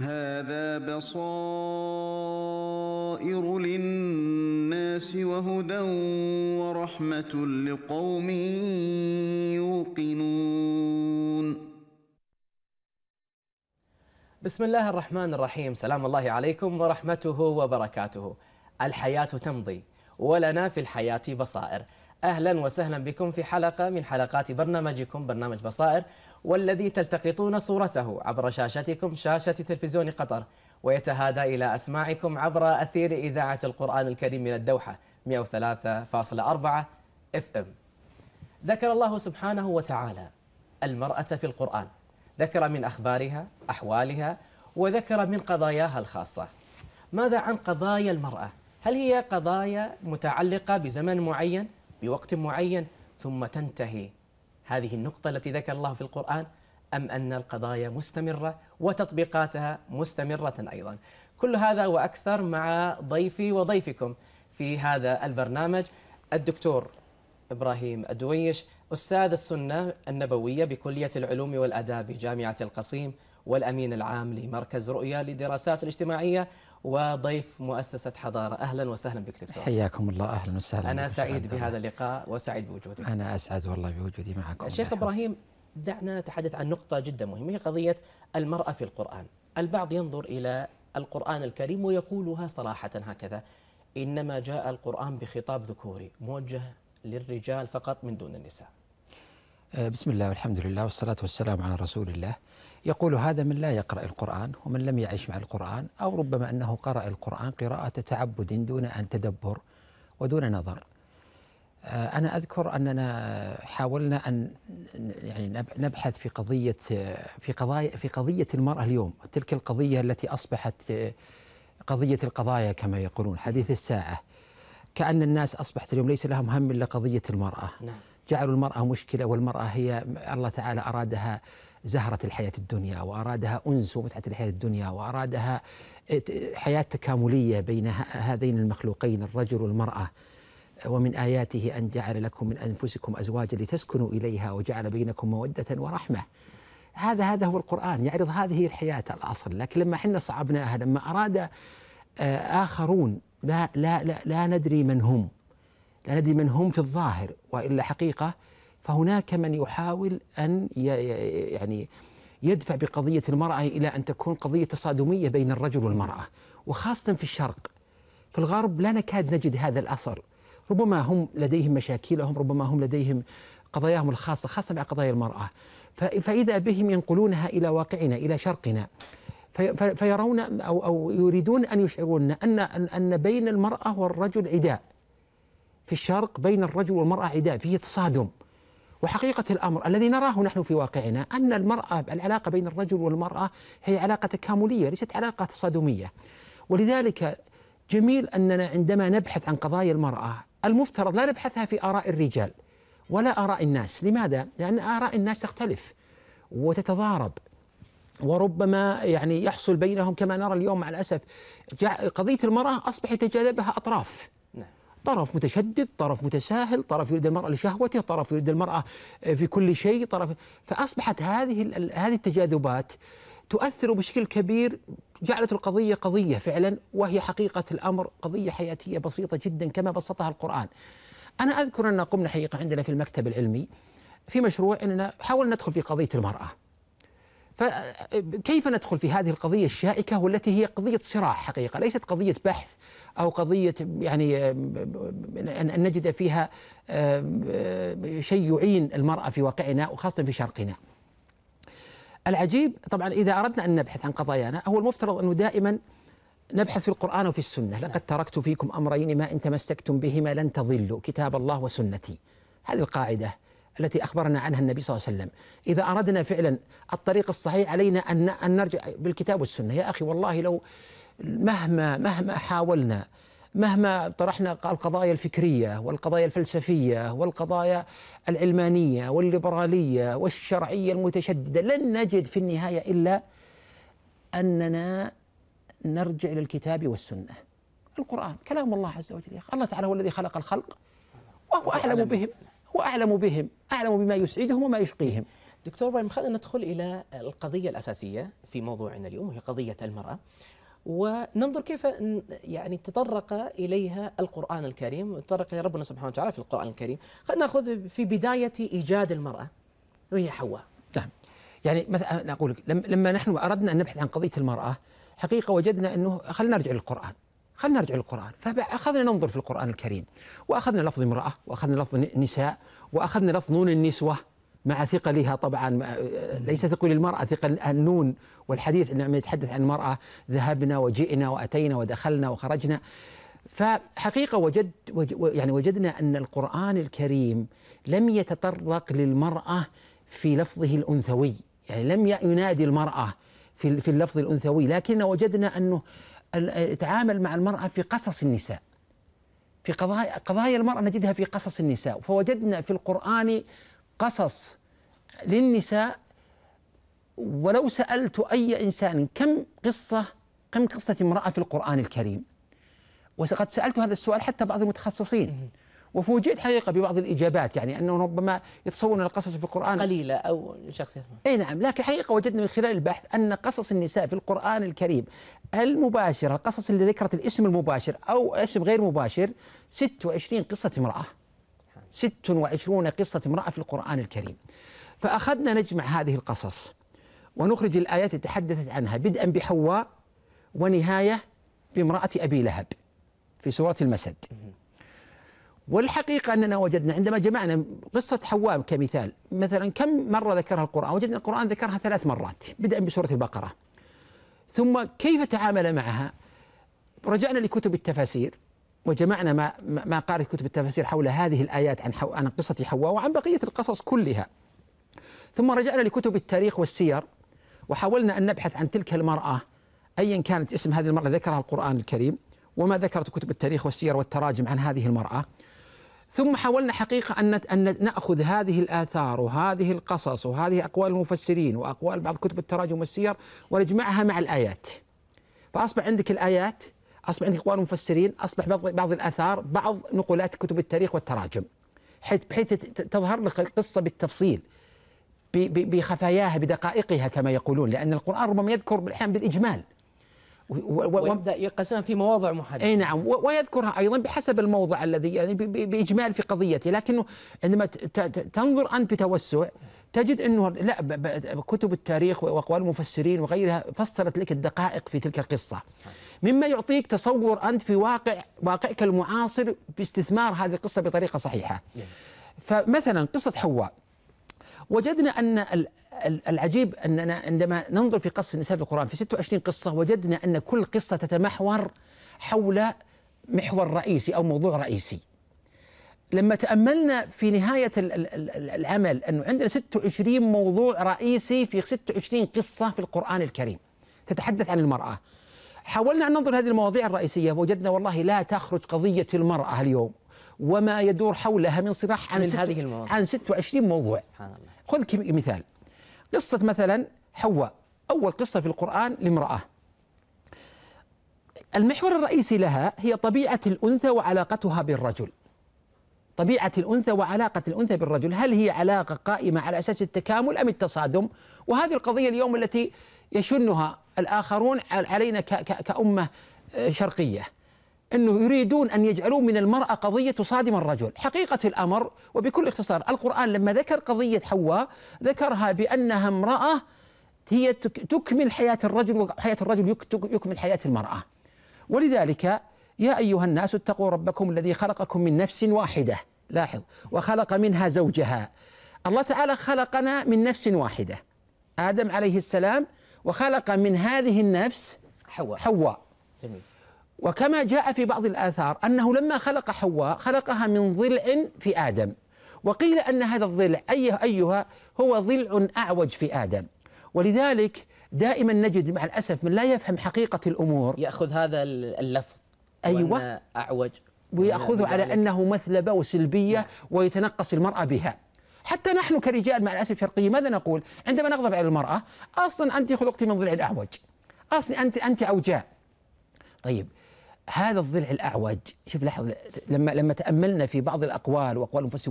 هذا بصائر للناس وهدى ورحمه لقوم يوقنون بسم الله الرحمن الرحيم سلام الله عليكم ورحمته وبركاته الحياه تمضي ولنا في الحياه بصائر اهلا وسهلا بكم في حلقه من حلقات برنامجكم برنامج بصائر والذي تلتقطون صورته عبر شاشتكم شاشة تلفزيون قطر ويتهادى إلى أسماعكم عبر أثير إذاعة القرآن الكريم من الدوحة 103.4 اف ام ذكر الله سبحانه وتعالى المرأة في القرآن ذكر من أخبارها أحوالها وذكر من قضاياها الخاصة ماذا عن قضايا المرأة؟ هل هي قضايا متعلقة بزمن معين بوقت معين ثم تنتهي هذه النقطة التي ذكر الله في القرآن أم أن القضايا مستمرة وتطبيقاتها مستمرة أيضا كل هذا وأكثر مع ضيفي وضيفكم في هذا البرنامج الدكتور إبراهيم الدويش أستاذ السنة النبوية بكلية العلوم والأداب بجامعة القصيم والأمين العام لمركز رؤيا للدراسات الاجتماعية وضيف مؤسسة حضارة أهلا وسهلا بك دكتور حياكم الله أهلا وسهلا أنا سعيد بهذا اللقاء وسعيد بوجودك أنا أسعد والله بوجودي معكم شيخ إبراهيم دعنا نتحدث عن نقطة جدا مهمة هي قضية المرأة في القرآن البعض ينظر إلى القرآن الكريم ويقولها صراحة هكذا إنما جاء القرآن بخطاب ذكوري موجه للرجال فقط من دون النساء آه، بسم الله والحمد لله والصلاة والسلام على رسول الله يقول هذا من لا يقرأ القرآن ومن لم يعيش مع القرآن أو ربما أنه قرأ القرآن قراءة تعبد دون أن تدبر ودون نظر آه، أنا أذكر أننا حاولنا أن يعني نبحث في قضية في قضايا في قضية المرأة اليوم تلك القضية التي أصبحت قضية القضايا كما يقولون حديث الساعة كأن الناس أصبحت اليوم ليس لهم هم إلا قضية المرأة نعم. جعلوا المرأة مشكلة والمرأة هي الله تعالى أرادها زهرة الحياة الدنيا وأرادها أنس ومتعة الحياة الدنيا وأرادها حياة تكاملية بين هذين المخلوقين الرجل والمرأة ومن آياته أن جعل لكم من أنفسكم أزواجا لتسكنوا إليها وجعل بينكم مودة ورحمة هذا هذا هو القرآن يعرض هذه الحياة الأصل لكن لما حنا صعبناها لما أراد آه، آخرون لا, لا, لا, لا ندري من هم لا ندري من هم في الظاهر وإلا حقيقة فهناك من يحاول أن يعني يدفع بقضية المرأة إلى أن تكون قضية تصادمية بين الرجل والمرأة وخاصة في الشرق في الغرب لا نكاد نجد هذا الأثر ربما هم لديهم مشاكلهم ربما هم لديهم قضاياهم الخاصة خاصة مع قضايا المرأة فإذا بهم ينقلونها إلى واقعنا إلى شرقنا فيرون أو, أو يريدون أن يشعرون أن, أن بين المرأة والرجل عداء في الشرق بين الرجل والمرأة عداء فيه تصادم وحقيقة الأمر الذي نراه نحن في واقعنا أن المرأة العلاقة بين الرجل والمرأة هي علاقة تكاملية ليست علاقة تصادمية ولذلك جميل أننا عندما نبحث عن قضايا المرأة المفترض لا نبحثها في آراء الرجال ولا آراء الناس لماذا؟ لأن آراء الناس تختلف وتتضارب وربما يعني يحصل بينهم كما نرى اليوم مع الأسف قضية المرأة أصبح يتجاذبها أطراف طرف متشدد طرف متساهل طرف يريد المرأة لشهوته طرف يريد المرأة في كل شيء طرف فأصبحت هذه هذه التجاذبات تؤثر بشكل كبير جعلت القضية قضية فعلا وهي حقيقة الأمر قضية حياتية بسيطة جدا كما بسطها القرآن أنا أذكر أننا قمنا حقيقة عندنا في المكتب العلمي في مشروع أننا حاولنا ندخل في قضية المرأة فكيف ندخل في هذه القضية الشائكة والتي هي قضية صراع حقيقة ليست قضية بحث أو قضية يعني أن نجد فيها آه، شيء يعين المرأة في واقعنا وخاصة في شرقنا العجيب طبعا إذا أردنا أن نبحث عن قضايانا هو المفترض أنه دائما نبحث في القرآن وفي السنة لقد تركت فيكم أمرين ما إن تمسكتم بهما لن تضلوا كتاب الله وسنتي هذه القاعدة التي أخبرنا عنها النبي صلى الله عليه وسلم إذا أردنا فعلا الطريق الصحيح علينا أن, أن نرجع بالكتاب والسنة يا أخي والله لو مهما مهما حاولنا مهما طرحنا القضايا الفكريه والقضايا الفلسفيه والقضايا العلمانيه والليبراليه والشرعيه المتشدده لن نجد في النهايه الا اننا نرجع للكتاب والسنه. القران كلام الله عز وجل الله تعالى هو الذي خلق الخلق وهو اعلم بهم هو أعلم بهم أعلم بما يسعدهم وما يشقيهم دكتور ابراهيم خلينا ندخل إلى القضية الأساسية في موضوعنا اليوم وهي قضية المرأة وننظر كيف يعني تطرق اليها القران الكريم تطرق الى ربنا سبحانه وتعالى في القران الكريم خلينا ناخذ في بدايه ايجاد المراه وهي حواء نعم يعني مثلا اقول لما نحن اردنا ان نبحث عن قضيه المراه حقيقه وجدنا انه خلينا نرجع للقران خلينا نرجع للقرآن فأخذنا ننظر في القرآن الكريم وأخذنا لفظ امرأة وأخذنا لفظ نساء وأخذنا لفظ نون النسوة مع ثقلها طبعا ليس ثقل المرأة ثقل النون والحديث لما يتحدث عن المرأة ذهبنا وجئنا وأتينا ودخلنا وخرجنا فحقيقة وجد يعني وجدنا أن القرآن الكريم لم يتطرق للمرأة في لفظه الأنثوي يعني لم ينادي المرأة في في اللفظ الأنثوي لكن وجدنا أنه تعامل مع المرأة في قصص النساء في قضايا قضايا المرأة نجدها في قصص النساء فوجدنا في القرآن قصص للنساء ولو سألت أي إنسان كم قصة كم قصة امرأة في القرآن الكريم وقد سألت هذا السؤال حتى بعض المتخصصين وفوجئت حقيقة ببعض الإجابات يعني أنه ربما يتصون أن القصص في القرآن قليلة أو شخصية أي نعم لكن حقيقة وجدنا من خلال البحث أن قصص النساء في القرآن الكريم المباشرة القصص اللي ذكرت الاسم المباشر أو اسم غير مباشر 26 قصة امرأة 26 قصة امرأة في القرآن الكريم فأخذنا نجمع هذه القصص ونخرج الآيات التي تحدثت عنها بدءا بحواء ونهاية بامرأة أبي لهب في سورة المسد والحقيقة أننا وجدنا عندما جمعنا قصة حواء كمثال مثلا كم مرة ذكرها القرآن وجدنا القرآن ذكرها ثلاث مرات بدءا بسورة البقرة ثم كيف تعامل معها رجعنا لكتب التفاسير وجمعنا ما ما قالت كتب التفاسير حول هذه الايات عن عن قصه حواء وعن بقيه القصص كلها. ثم رجعنا لكتب التاريخ والسير وحاولنا ان نبحث عن تلك المراه ايا كانت اسم هذه المراه ذكرها القران الكريم وما ذكرت كتب التاريخ والسير والتراجم عن هذه المراه ثم حاولنا حقيقة أن أن نأخذ هذه الآثار وهذه القصص وهذه أقوال المفسرين وأقوال بعض كتب التراجم والسير ونجمعها مع الآيات فأصبح عندك الآيات أصبح عندك أقوال المفسرين أصبح بعض, بعض الآثار بعض نقولات كتب التاريخ والتراجم حيث بحيث تظهر لك القصة بالتفصيل بخفاياها بدقائقها كما يقولون لأن القرآن ربما يذكر بالإجمال ويبدا يقسمها في مواضع محدده اي نعم ويذكرها ايضا بحسب الموضع الذي يعني باجمال في قضيته لكنه عندما تنظر انت بتوسع تجد انه لا كتب التاريخ واقوال المفسرين وغيرها فسرت لك الدقائق في تلك القصه مما يعطيك تصور انت في واقع واقعك المعاصر باستثمار هذه القصه بطريقه صحيحه نعم. فمثلا قصه حواء وجدنا أن العجيب أننا عندما ننظر في قصة النساء في القرآن في 26 قصة وجدنا أن كل قصة تتمحور حول محور رئيسي أو موضوع رئيسي لما تأملنا في نهاية العمل أنه عندنا 26 موضوع رئيسي في 26 قصة في القرآن الكريم تتحدث عن المرأة حاولنا أن ننظر هذه المواضيع الرئيسية وجدنا والله لا تخرج قضية المرأة اليوم وما يدور حولها من صراع عن من هذه المواضيع عن 26 موضوع سبحان الله خذ مثال قصة مثلا حواء أول قصة في القرآن لامرأة المحور الرئيسي لها هي طبيعة الأنثى وعلاقتها بالرجل طبيعة الأنثى وعلاقة الأنثى بالرجل هل هي علاقة قائمة على أساس التكامل أم التصادم وهذه القضية اليوم التي يشنها الآخرون علينا كأمة آه، شرقية أنه يريدون أن يجعلوا من المرأة قضية تصادم الرجل حقيقة الأمر وبكل اختصار القرآن لما ذكر قضية حواء ذكرها بأنها امرأة هي تكمل حياة الرجل وحياة الرجل يكمل حياة المرأة ولذلك يا أيها الناس اتقوا ربكم الذي خلقكم من نفس واحدة لاحظ وخلق منها زوجها الله تعالى خلقنا من نفس واحدة آدم عليه السلام وخلق من هذه النفس حواء حواء جميل وكما جاء في بعض الآثار أنه لما خلق حواء خلقها من ضلع في آدم وقيل أن هذا الضلع أيه أيها هو ضلع أعوج في آدم ولذلك دائما نجد مع الأسف من لا يفهم حقيقة الأمور يأخذ هذا اللفظ أيوة أعوج ويأخذه على أنه مثلبة وسلبية نعم. ويتنقص المرأة بها حتى نحن كرجال مع الأسف الشرقية ماذا نقول عندما نغضب على المرأة أصلا أنت خلقت من ضلع الأعوج أصلا أنت أنت أوجاء طيب هذا الضلع الاعوج شوف لاحظ لما لما تاملنا في بعض الاقوال واقوال المفسر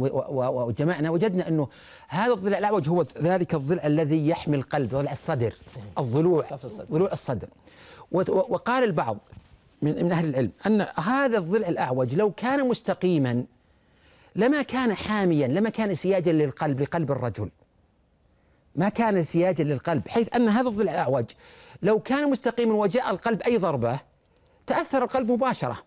وجمعنا وجدنا انه هذا الضلع الاعوج هو ذلك الضلع الذي يحمي القلب ضلع الصدر الضلوع ضلوع الصدر وقال البعض من من اهل العلم ان هذا الضلع الاعوج لو كان مستقيما لما كان حاميا لما كان سياجا للقلب لقلب الرجل ما كان سياجا للقلب حيث ان هذا الضلع الاعوج لو كان مستقيما وجاء القلب اي ضربه تأثر القلب مباشرة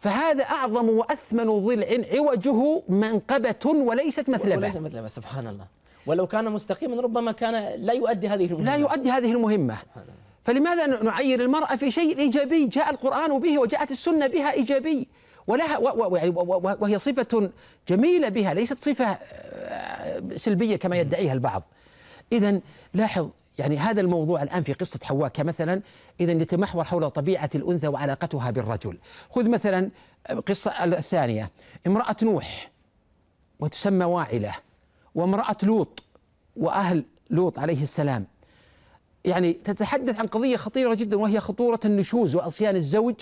فهذا أعظم وأثمن ضلع عوجه منقبة وليست مثلبة وليست مثلبة سبحان الله ولو كان مستقيما ربما كان لا يؤدي هذه المهمة لا يؤدي هذه المهمة فلماذا نعير المرأة في شيء إيجابي جاء القرآن به وجاءت السنة بها إيجابي ولها يعني وهي صفة جميلة بها ليست صفة آه، سلبية كما يدعيها البعض إذا لاحظ يعني هذا الموضوع الآن في قصة حواء كمثلا إذا يتمحور حول طبيعة الأنثى وعلاقتها بالرجل خذ مثلا قصة الثانية امرأة نوح وتسمى واعلة وامرأة لوط وأهل لوط عليه السلام يعني تتحدث عن قضية خطيرة جدا وهي خطورة النشوز وعصيان الزوج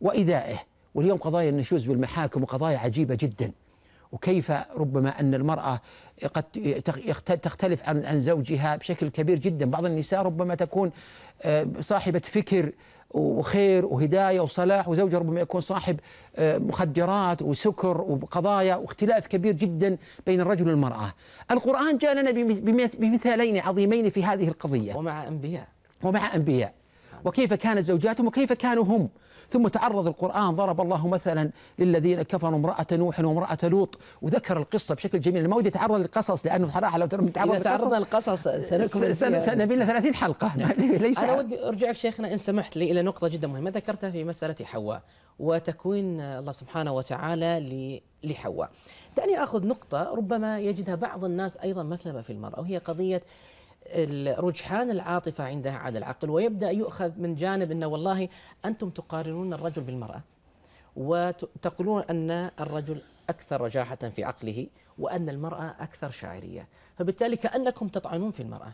وإيذائه واليوم قضايا النشوز بالمحاكم وقضايا عجيبة جدا وكيف ربما أن المرأة قد تختلف عن عن زوجها بشكل كبير جدا بعض النساء ربما تكون آه، صاحبة فكر وخير وهداية وصلاح وزوجها ربما يكون صاحب آه، مخدرات وسكر وقضايا واختلاف كبير جدا بين الرجل والمرأة القرآن جاء لنا بمثالين عظيمين في هذه القضية ومع أنبياء ومع أنبياء وكيف كانت زوجاتهم وكيف كانوا هم ثم تعرض القرآن ضرب الله مثلا للذين كفروا امرأة نوح وامرأة لوط وذكر القصة بشكل جميل ما ودي أتعرض للقصص لأنه صراحة لو تعرض إذا تعرضنا القصص سنكمل لنا 30 حلقة ليس أنا ودي أرجعك شيخنا إن سمحت لي إلى نقطة جدا مهمة ذكرتها في مسألة حواء وتكوين الله سبحانه وتعالى لحواء دعني أخذ نقطة ربما يجدها بعض الناس أيضا مثلبة في المرأة وهي قضية رجحان العاطفة عندها على العقل ويبدأ يؤخذ من جانب أنه والله أنتم تقارنون الرجل بالمرأة وتقولون أن الرجل أكثر رجاحة في عقله وأن المرأة أكثر شاعرية فبالتالي كأنكم تطعنون في المرأة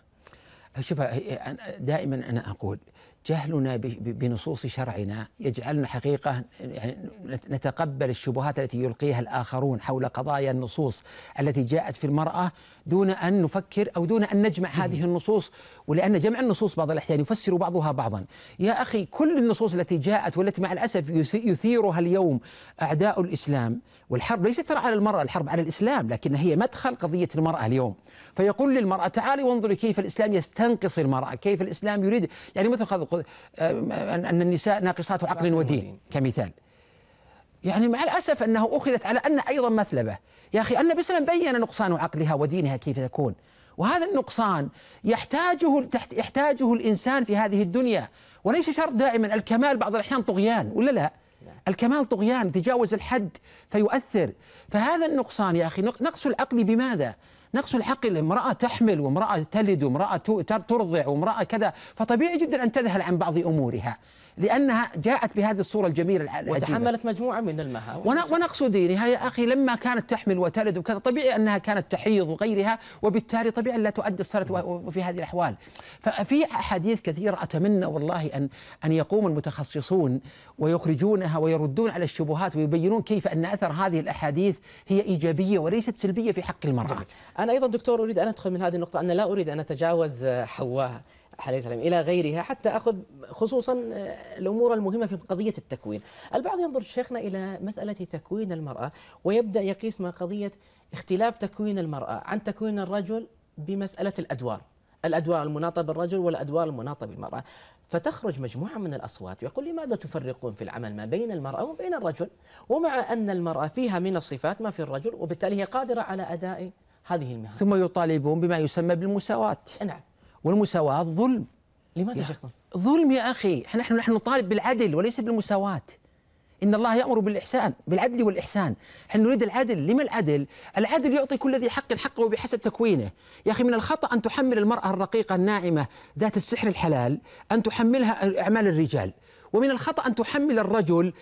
شوف دائما أنا أقول جهلنا بنصوص شرعنا يجعلنا حقيقة يعني نتقبل الشبهات التي يلقيها الآخرون حول قضايا النصوص التي جاءت في المرأة دون أن نفكر أو دون أن نجمع هذه النصوص ولأن جمع النصوص بعض الأحيان يفسر بعضها بعضا يا أخي كل النصوص التي جاءت والتي مع الأسف يثيرها اليوم أعداء الإسلام والحرب ليست ترى على المرأة الحرب على الإسلام لكن هي مدخل قضية المرأة اليوم فيقول للمرأة تعالي وانظري كيف الإسلام يستنقص المرأة كيف الإسلام يريد يعني مثل ان النساء ناقصات عقل ودين كمثال يعني مع الاسف انه اخذت على ان ايضا مثلبه يا اخي النبي صلى الله عليه وسلم بين نقصان عقلها ودينها كيف تكون وهذا النقصان يحتاجه يحتاجه الانسان في هذه الدنيا وليس شرط دائما الكمال بعض الاحيان طغيان ولا لا؟ نعم. الكمال طغيان تجاوز الحد فيؤثر فهذا النقصان يا اخي نقص العقل بماذا؟ نقص الحق امرأة تحمل وامرأة تلد وامرأة ترضع وامرأة كذا فطبيعي جدا أن تذهل عن بعض أمورها لأنها جاءت بهذه الصورة الجميلة العجيبة وتحملت مجموعة من المهام ونقصد هي يا أخي لما كانت تحمل وتلد وكذا طبيعي أنها كانت تحيض وغيرها وبالتالي طبيعي لا تؤدي الصلاة وفي هذه الأحوال ففي أحاديث كثيرة أتمنى والله أن أن يقوم المتخصصون ويخرجونها ويردون على الشبهات ويبينون كيف أن أثر هذه الأحاديث هي إيجابية وليست سلبية في حق المرأة أنا أيضا دكتور أريد أن أدخل من هذه النقطة أنا لا أريد أن أتجاوز حواء عليه السلام إلى غيرها حتى أخذ خصوصا آه، الأمور المهمة في قضية التكوين البعض ينظر شيخنا إلى مسألة تكوين المرأة ويبدأ يقيس ما قضية اختلاف تكوين المرأة عن تكوين الرجل بمسألة الأدوار الأدوار المناطة بالرجل والأدوار المناطة بالمرأة فتخرج مجموعة من الأصوات ويقول لماذا تفرقون في العمل ما بين المرأة وبين الرجل ومع أن المرأة فيها من الصفات ما في الرجل وبالتالي هي قادرة على أداء هذه المهام ثم يطالبون بما يسمى بالمساواة نعم والمساواة ظلم لماذا يا شيخ ظلم يا أخي نحن نحن نطالب بالعدل وليس بالمساواة إن الله يأمر بالإحسان بالعدل والإحسان إحنا نريد العدل لما العدل؟ العدل يعطي كل ذي حق حقه بحسب تكوينه يا أخي من الخطأ أن تحمل المرأة الرقيقة الناعمة ذات السحر الحلال أن تحملها أعمال الرجال ومن الخطأ أن تحمل الرجل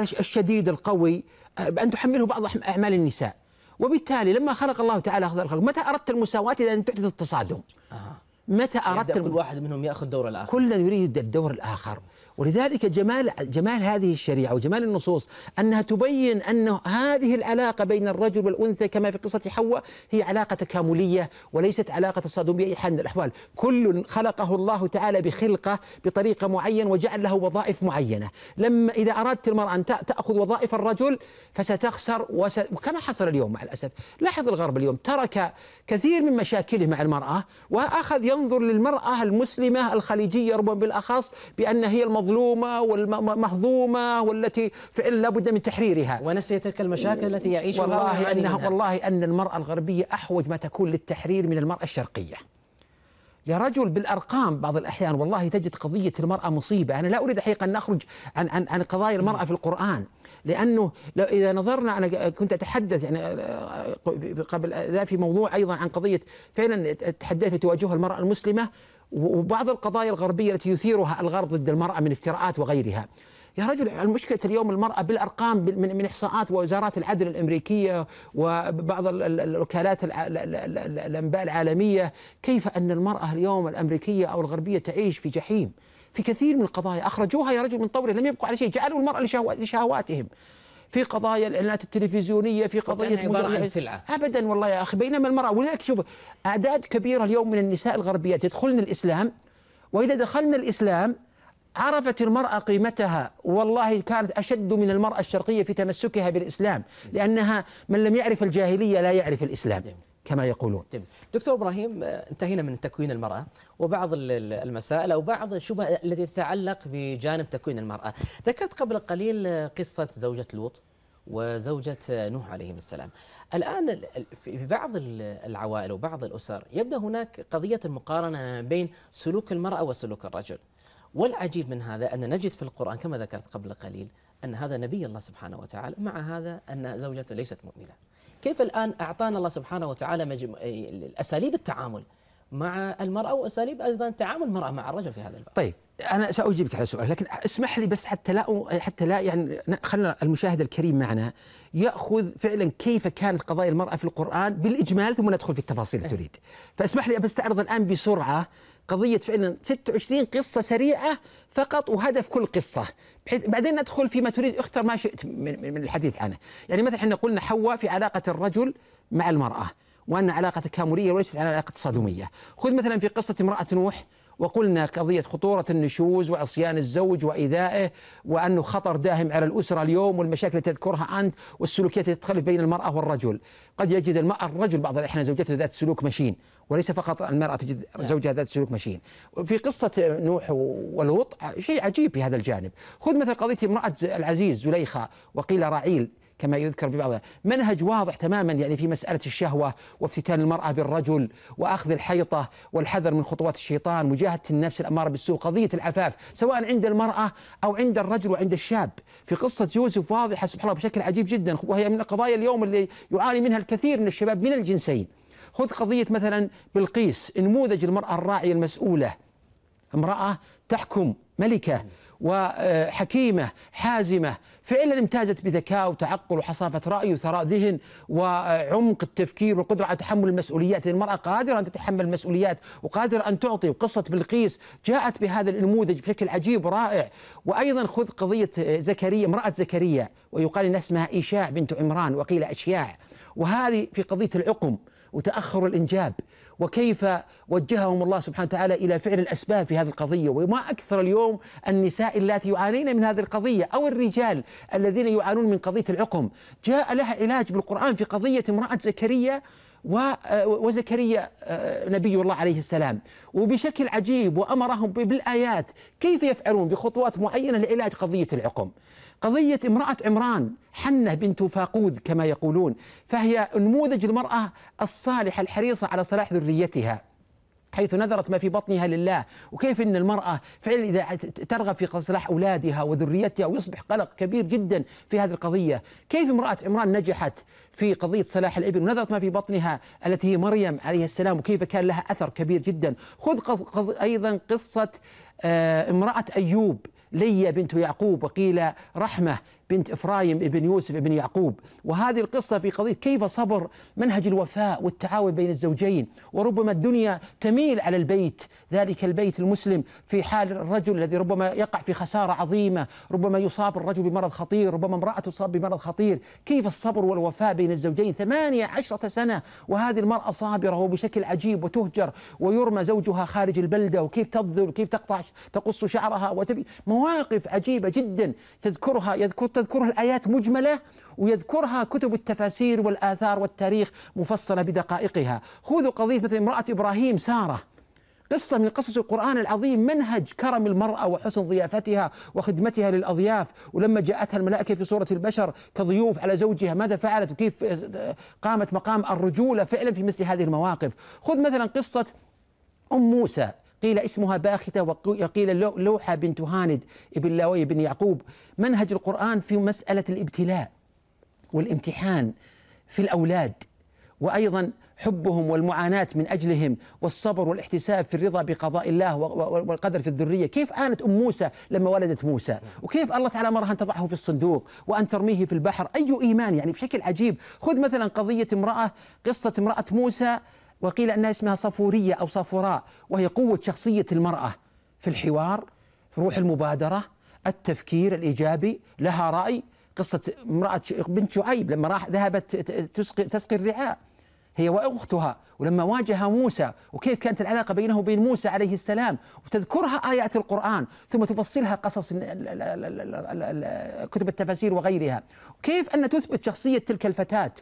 الشديد القوي أن تحمله بعض أعمال النساء وبالتالي لما خلق الله تعالى هذا الخلق متى أردت المساواة إذا أن تحدث التصادم آه. متى أردت يعني كل واحد منهم يأخذ دور الآخر كلا يريد الدور الآخر ولذلك جمال جمال هذه الشريعه وجمال النصوص انها تبين ان هذه العلاقه بين الرجل والانثى كما في قصه حواء هي علاقه تكامليه وليست علاقه تصادم باي حال من الاحوال، كل خلقه الله تعالى بخلقه بطريقه معينه وجعل له وظائف معينه، لما اذا اردت المراه ان تاخذ وظائف الرجل فستخسر وس... وكما حصل اليوم مع الاسف، لاحظ الغرب اليوم ترك كثير من مشاكله مع المراه واخذ ينظر للمراه المسلمه الخليجيه ربما بالاخص بان هي المظلومه المظلومة والمهضومة والتي فعلا لابد من تحريرها ونسي تلك المشاكل التي يعيشها والله أنها منها. والله أن المرأة الغربية أحوج ما تكون للتحرير من المرأة الشرقية يا رجل بالارقام بعض الاحيان والله تجد قضيه المراه مصيبه، انا لا اريد حقيقه ان اخرج عن عن عن قضايا المراه في القران، لانه لو اذا نظرنا انا كنت اتحدث يعني آه، آه، قبل ذا في موضوع ايضا عن قضيه فعلا تحدثت تواجهها المراه المسلمه وبعض القضايا الغربيه التي يثيرها الغرب ضد المراه من افتراءات وغيرها. يا رجل المشكلة اليوم المرأة بالأرقام من, من إحصاءات وزارات العدل الأمريكية وبعض الوكالات الأنباء العالمية كيف أن المرأة اليوم الأمريكية أو الغربية تعيش في جحيم في كثير من القضايا أخرجوها يا رجل من طوره لم يبقوا على شيء جعلوا المرأة لشهواتهم في قضايا الاعلانات التلفزيونيه في قضيه عباره عن سلعه ابدا والله يا اخي بينما المراه ولذلك شوف اعداد كبيره اليوم من النساء الغربيات يدخلن الاسلام واذا دخلنا الاسلام عرفت المرأة قيمتها والله كانت أشد من المرأة الشرقية في تمسكها بالإسلام لأنها من لم يعرف الجاهلية لا يعرف الإسلام كما يقولون جميل. طيب. دكتور ابراهيم انتهينا من تكوين المراه وبعض المسائل او بعض الشبه التي تتعلق بجانب تكوين المراه ذكرت قبل قليل قصه زوجه لوط وزوجة نوح عليهم السلام الآن في بعض العوائل وبعض الأسر يبدأ هناك قضية المقارنة بين سلوك المرأة وسلوك الرجل والعجيب من هذا أن نجد في القرآن كما ذكرت قبل قليل أن هذا نبي الله سبحانه وتعالى مع هذا أن زوجته ليست مؤمنة كيف الآن أعطانا الله سبحانه وتعالى مجم... أساليب التعامل مع المرأة وأساليب أيضا تعامل المرأة مع الرجل في هذا الباب طيب أنا سأجيبك على سؤال لكن اسمح لي بس حتى لا حتى لا يعني خلنا المشاهد الكريم معنا يأخذ فعلا كيف كانت قضايا المرأة في القرآن بالإجمال ثم ندخل في التفاصيل اللي إيه. تريد فاسمح لي بستعرض الآن بسرعة قضية فعلا 26 قصة سريعة فقط وهدف كل قصة بحيث بعدين ندخل فيما تريد اختر ما شئت من الحديث عنه يعني مثلا احنا قلنا حواء في علاقة الرجل مع المرأة وأن علاقة تكاملية وليست علاقة تصادمية خذ مثلا في قصة امرأة نوح وقلنا قضية خطورة النشوز وعصيان الزوج وإيذائه وأنه خطر داهم على الأسرة اليوم والمشاكل التي تذكرها أنت والسلوكيات التي تختلف بين المرأة والرجل قد يجد المرأة الرجل بعض الأحيان زوجته ذات سلوك مشين وليس فقط المرأة تجد نعم. زوجها ذات سلوك مشين في قصة نوح ولوط شيء عجيب في هذا الجانب خذ مثل قضية امرأة العزيز زليخة وقيل رعيل كما يذكر في بعضها منهج واضح تماما يعني في مسألة الشهوة وافتتان المرأة بالرجل وأخذ الحيطة والحذر من خطوات الشيطان مجاهدة النفس الأمارة بالسوء قضية العفاف سواء عند المرأة أو عند الرجل وعند الشاب في قصة يوسف واضحة سبحان الله بشكل عجيب جدا وهي من القضايا اليوم اللي يعاني منها الكثير من الشباب من الجنسين خذ قضية مثلا بلقيس نموذج المرأة الراعية المسؤولة امرأة تحكم ملكة وحكيمة حازمة فعلا امتازت بذكاء وتعقل وحصافة رأي وثراء ذهن وعمق التفكير والقدرة على تحمل المسؤوليات المرأة قادرة أن تتحمل المسؤوليات وقادرة أن تعطي وقصة بلقيس جاءت بهذا النموذج بشكل عجيب ورائع وأيضا خذ قضية زكريا امرأة زكريا ويقال أن اسمها إيشاع بنت عمران وقيل أشياع وهذه في قضية العقم وتأخر الإنجاب وكيف وجههم الله سبحانه وتعالى الى فعل الاسباب في هذه القضيه وما اكثر اليوم النساء اللاتي يعانين من هذه القضيه او الرجال الذين يعانون من قضيه العقم جاء لها علاج بالقران في قضيه امراه زكريا آه، وزكريا آه، نبي الله عليه السلام وبشكل عجيب وامرهم بالايات كيف يفعلون بخطوات معينه لعلاج قضيه العقم قضية امرأة عمران حنة بنت فاقود كما يقولون فهي نموذج المرأة الصالحة الحريصة على صلاح ذريتها حيث نذرت ما في بطنها لله وكيف أن المرأة فعلا إذا ترغب في صلاح أولادها وذريتها ويصبح قلق كبير جدا في هذه القضية كيف امرأة عمران نجحت في قضية صلاح الابن ونذرت ما في بطنها التي هي مريم عليه السلام وكيف كان لها أثر كبير جدا خذ أيضا قصة آه، امرأة أيوب لي بنت يعقوب وقيل رحمة بنت إفرايم ابن يوسف ابن يعقوب وهذه القصة في قضية كيف صبر منهج الوفاء والتعاون بين الزوجين وربما الدنيا تميل على البيت ذلك البيت المسلم في حال الرجل الذي ربما يقع في خسارة عظيمة ربما يصاب الرجل بمرض خطير ربما امرأة تصاب بمرض خطير كيف الصبر والوفاء بين الزوجين ثمانية عشرة سنة وهذه المرأة صابرة وبشكل عجيب وتهجر ويرمى زوجها خارج البلدة وكيف تبذل وكيف تقطع تقص شعرها وتبي مواقف عجيبة جدا تذكرها يذكر تذكره الآيات مجملة ويذكرها كتب التفاسير والآثار والتاريخ مفصلة بدقائقها خذوا قضية مثل امرأة إبراهيم سارة قصة من قصص القرآن العظيم منهج كرم المرأة وحسن ضيافتها وخدمتها للأضياف ولما جاءتها الملائكة في صورة البشر كضيوف على زوجها ماذا فعلت وكيف آه، قامت مقام الرجولة فعلا في مثل هذه المواقف خذ مثلا قصة أم موسى قيل اسمها باختة وقيل لوحة بنت هاند ابن لاوي بن يعقوب منهج القرآن في مسألة الابتلاء والامتحان في الأولاد وأيضا حبهم والمعاناة من أجلهم والصبر والاحتساب في الرضا بقضاء الله والقدر في الذرية كيف عانت أم موسى لما ولدت موسى وكيف الله تعالى امرها أن تضعه في الصندوق وأن ترميه في البحر أي إيمان يعني بشكل عجيب خذ مثلا قضية امرأة قصة امرأة موسى وقيل أنها اسمها صفورية أو صفوراء وهي قوة شخصية المرأة في الحوار في روح المبادرة التفكير الإيجابي لها رأي قصة امرأة بنت شعيب لما راح ذهبت تسقي الرعاء هي واختها ولما واجه موسى وكيف كانت العلاقه بينه وبين موسى عليه السلام وتذكرها ايات القران ثم تفصلها قصص كتب التفاسير وغيرها كيف ان تثبت شخصيه تلك الفتاه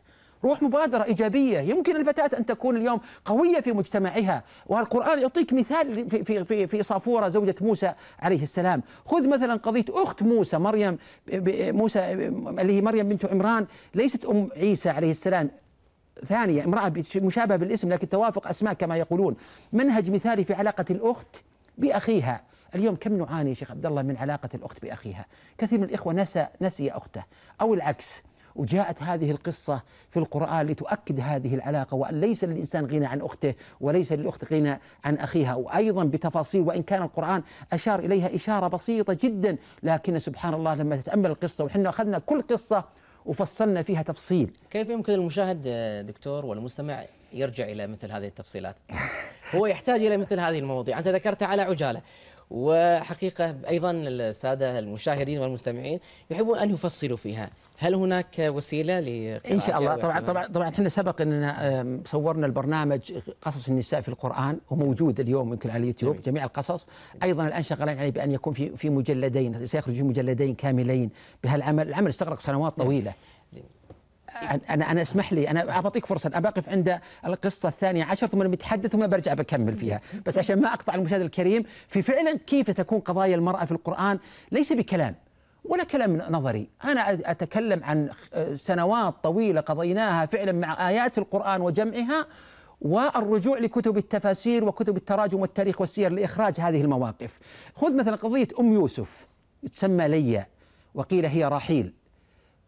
روح مبادرة إيجابية يمكن الفتاة أن تكون اليوم قوية في مجتمعها والقرآن يعطيك مثال في, في, في في صافورة زوجة موسى عليه السلام خذ مثلا قضية أخت موسى مريم موسى اللي هي مريم بنت عمران ليست أم عيسى عليه السلام ثانية امرأة مشابهة بالاسم لكن توافق أسماء كما يقولون منهج مثالي في علاقة الأخت بأخيها اليوم كم نعاني يا شيخ عبد الله من علاقة الأخت بأخيها كثير من الإخوة نسى نسي أخته أو العكس وجاءت هذه القصة في القرآن لتؤكد هذه العلاقة وأن ليس للإنسان غنى عن أخته وليس للأخت غنى عن أخيها وأيضا بتفاصيل وإن كان القرآن أشار إليها إشارة بسيطة جدا لكن سبحان الله لما تتأمل القصة وحنا أخذنا كل قصة وفصلنا فيها تفصيل كيف يمكن المشاهد دكتور والمستمع يرجع إلى مثل هذه التفصيلات هو يحتاج إلى مثل هذه المواضيع أنت ذكرتها على عجالة وحقيقة أيضا السادة المشاهدين والمستمعين يحبون أن يفصلوا فيها هل هناك وسيلة لقراءة إن شاء الله طبعا طبعا طبعا احنا سبق أننا صورنا البرنامج قصص النساء في القرآن وموجود اليوم يمكن على اليوتيوب جميل. جميع القصص أيضا الآن شغالين عليه بأن يكون في في مجلدين سيخرج في مجلدين كاملين بهالعمل العمل استغرق سنوات طويلة انا انا اسمح لي انا بعطيك فرصه انا بقف عند القصه الثانيه عشر ثم بتحدث ثم برجع بكمل فيها بس عشان ما اقطع المشاهد الكريم في فعلا كيف تكون قضايا المراه في القران ليس بكلام ولا كلام نظري أنا أتكلم عن سنوات طويلة قضيناها فعلا مع آيات القرآن وجمعها والرجوع لكتب التفاسير وكتب التراجم والتاريخ والسير لإخراج هذه المواقف خذ مثلا قضية أم يوسف تسمى ليا وقيل هي راحيل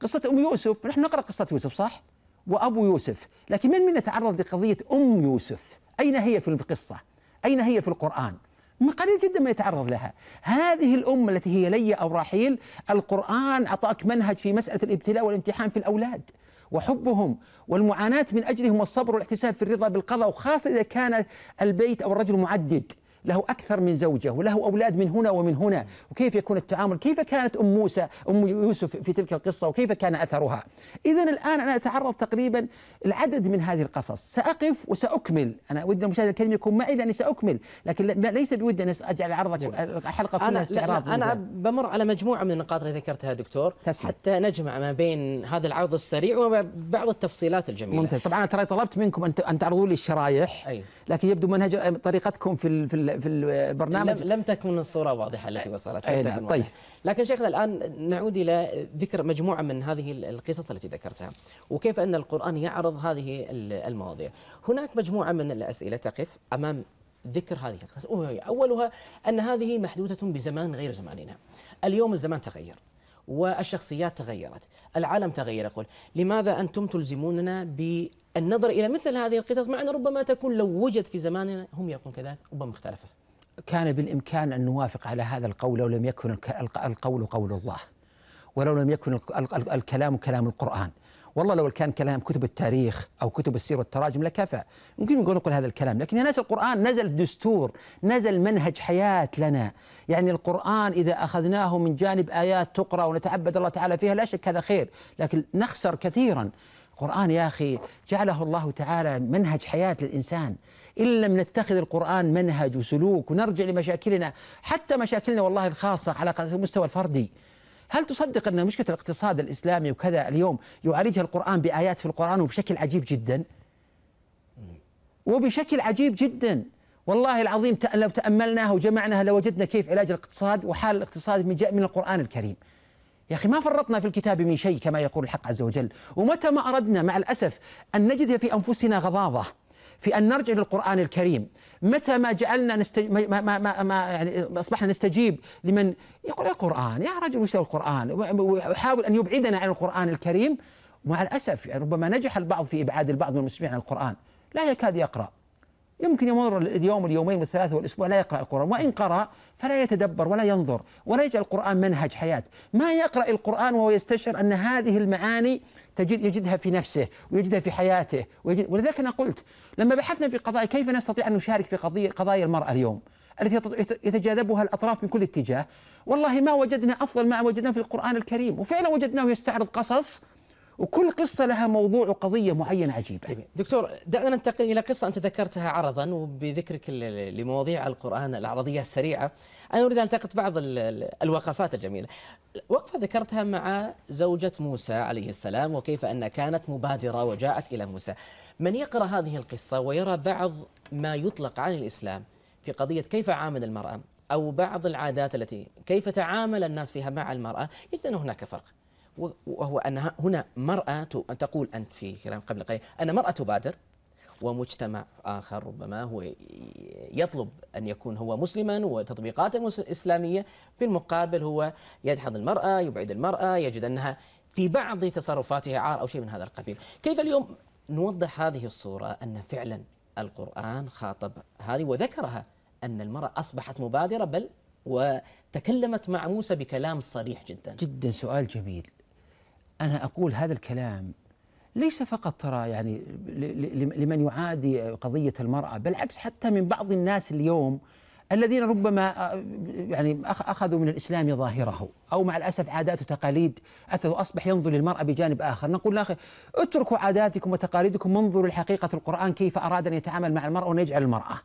قصة أم يوسف نحن نقرأ قصة يوسف صح وأبو يوسف لكن من منا تعرض لقضية أم يوسف أين هي في القصة أين هي في القرآن من قليل جدا ما يتعرض لها هذه الأم التي هي لي أو راحيل القرآن أعطاك منهج في مسألة الابتلاء والامتحان في الأولاد وحبهم والمعاناة من أجلهم والصبر والاحتساب في الرضا بالقضاء وخاصة إذا كان البيت أو الرجل معدد له أكثر من زوجة وله أولاد من هنا ومن هنا وكيف يكون التعامل كيف كانت أم موسى أم يوسف في تلك القصة وكيف كان أثرها إذا الآن أنا أتعرض تقريبا العدد من هذه القصص سأقف وسأكمل أنا أود المشاهد الكريم يكون معي لأني سأكمل لكن ليس بود أن أجعل عرضك حلقة كلها أنا استعراض أنا, بمر على مجموعة من النقاط اللي ذكرتها دكتور تسلم. حتى نجمع ما بين هذا العرض السريع وبعض التفصيلات الجميلة ممتاز طبعا أنا ترى طلبت منكم أن تعرضوا لي الشرايح أي. لكن يبدو منهج طريقتكم في في في البرنامج لم, تكن الصوره واضحه التي وصلت أي نعم طيب لكن شيخنا الان نعود الى ذكر مجموعه من هذه القصص التي ذكرتها وكيف ان القران يعرض هذه المواضيع هناك مجموعه من الاسئله تقف امام ذكر هذه القصص أولها أن هذه محدودة بزمان غير زماننا اليوم الزمان تغير والشخصيات تغيرت العالم تغير يقول لماذا أنتم تلزموننا بالنظر إلى مثل هذه القصص مع أن ربما تكون لو وجد في زماننا هم يقولون كذلك ربما مختلفة كان بالإمكان أن نوافق على هذا القول لو لم يكن القول قول الله ولو لم يكن الكلام كلام القرآن والله لو كان كلام كتب التاريخ او كتب السير والتراجم لكفى ممكن نقول نقول هذا الكلام لكن يا ناس القران نزل دستور نزل منهج حياه لنا يعني القران اذا اخذناه من جانب ايات تقرا ونتعبد الله تعالى فيها لا شك هذا خير لكن نخسر كثيرا القرآن يا أخي جعله الله تعالى منهج حياة للإنسان إن لم نتخذ القرآن منهج وسلوك ونرجع لمشاكلنا حتى مشاكلنا والله الخاصة على المستوى الفردي هل تصدق أن مشكلة الاقتصاد الإسلامي وكذا اليوم يعالجها القرآن بآيات في القرآن وبشكل عجيب جدا وبشكل عجيب جدا والله العظيم لو تأملناها وجمعناها لوجدنا لو كيف علاج الاقتصاد وحال الاقتصاد من جاء من القرآن الكريم يا أخي ما فرطنا في الكتاب من شيء كما يقول الحق عز وجل ومتى ما أردنا مع الأسف أن نجد في أنفسنا غضاضة في ان نرجع للقران الكريم متى ما جعلنا نستج... ما ما ما, ما يعني اصبحنا نستجيب لمن يقول القران يا رجل وش القران ويحاول ان يبعدنا عن القران الكريم مع الاسف يعني ربما نجح البعض في ابعاد البعض من المسلمين عن القران لا يكاد يقرأ يمكن يمر اليوم واليومين والثلاثة والأسبوع لا يقرأ القرآن وإن قرأ فلا يتدبر ولا ينظر ولا يجعل القرآن منهج حياة ما يقرأ القرآن وهو يستشعر أن هذه المعاني تجد يجدها في نفسه ويجدها في حياته ويجد ولذلك أنا قلت لما بحثنا في قضايا كيف نستطيع أن نشارك في قضية قضايا المرأة اليوم التي يتجاذبها الأطراف من كل اتجاه والله ما وجدنا أفضل ما وجدناه في القرآن الكريم وفعلا وجدناه يستعرض قصص وكل قصة لها موضوع وقضية معينة عجيبة طيب، دكتور دعنا ننتقل إلى قصة أنت ذكرتها عرضا وبذكرك لمواضيع القرآن العرضية السريعة أنا أريد أن التقط بعض الوقفات الجميلة وقفة ذكرتها مع زوجة موسى عليه السلام وكيف أن كانت مبادرة وجاءت إلى موسى من يقرأ هذه القصة ويرى بعض ما يطلق عن الإسلام في قضية كيف عامل المرأة أو بعض العادات التي كيف تعامل الناس فيها مع المرأة يجد أن هناك فرق وهو أن هنا مرأة تقول أنت في كلام قبل قليل أن مرأة تبادر ومجتمع آخر ربما هو يطلب أن يكون هو مسلما وتطبيقات الإسلامية في المقابل هو يدحض المرأة يبعد المرأة يجد أنها في بعض تصرفاتها عار أو شيء من هذا القبيل كيف اليوم نوضح هذه الصورة أن فعلا القرآن خاطب هذه وذكرها أن المرأة أصبحت مبادرة بل وتكلمت مع موسى بكلام صريح جدا جدا سؤال جميل أنا أقول هذا الكلام ليس فقط ترى يعني لمن يعادي قضية المرأة بالعكس حتى من بعض الناس اليوم الذين ربما آه، يعني اخذوا من الاسلام ظاهره او مع الاسف عادات وتقاليد اثروا اصبح ينظر للمراه بجانب اخر نقول لاخي اتركوا عاداتكم وتقاليدكم وانظروا لحقيقه القران كيف اراد ان يتعامل مع المراه ونجعل المراه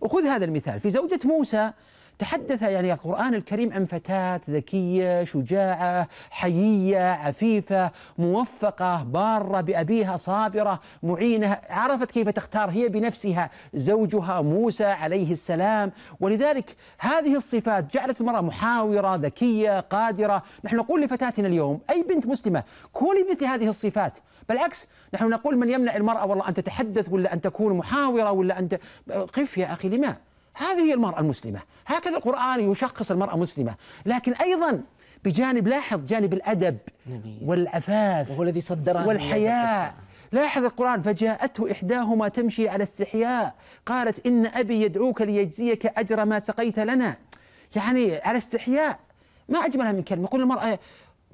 وخذ هذا المثال في زوجة موسى تحدث يعني القرآن الكريم عن فتاة ذكية شجاعة حيية عفيفة موفقة بارة بأبيها صابرة معينة عرفت كيف تختار هي بنفسها زوجها موسى عليه السلام ولذلك هذه الصفات جعلت المرأة محاورة ذكية قادرة نحن نقول لفتاتنا اليوم أي بنت مسلمة كوني مثل هذه الصفات بالعكس نحن نقول من يمنع المرأة والله أن تتحدث ولا أن تكون محاورة ولا أن ت... قف يا أخي لماذا هذه هي المرأة المسلمة هكذا القرآن يشخص المرأة المسلمة لكن أيضا بجانب لاحظ جانب الأدب جميل. والعفاف وهو الذي صدرها والحياء لاحظ القرآن فجاءته إحداهما تمشي على استحياء قالت إن أبي يدعوك ليجزيك أجر ما سقيت لنا يعني على استحياء ما أجملها من كلمة يقول المرأة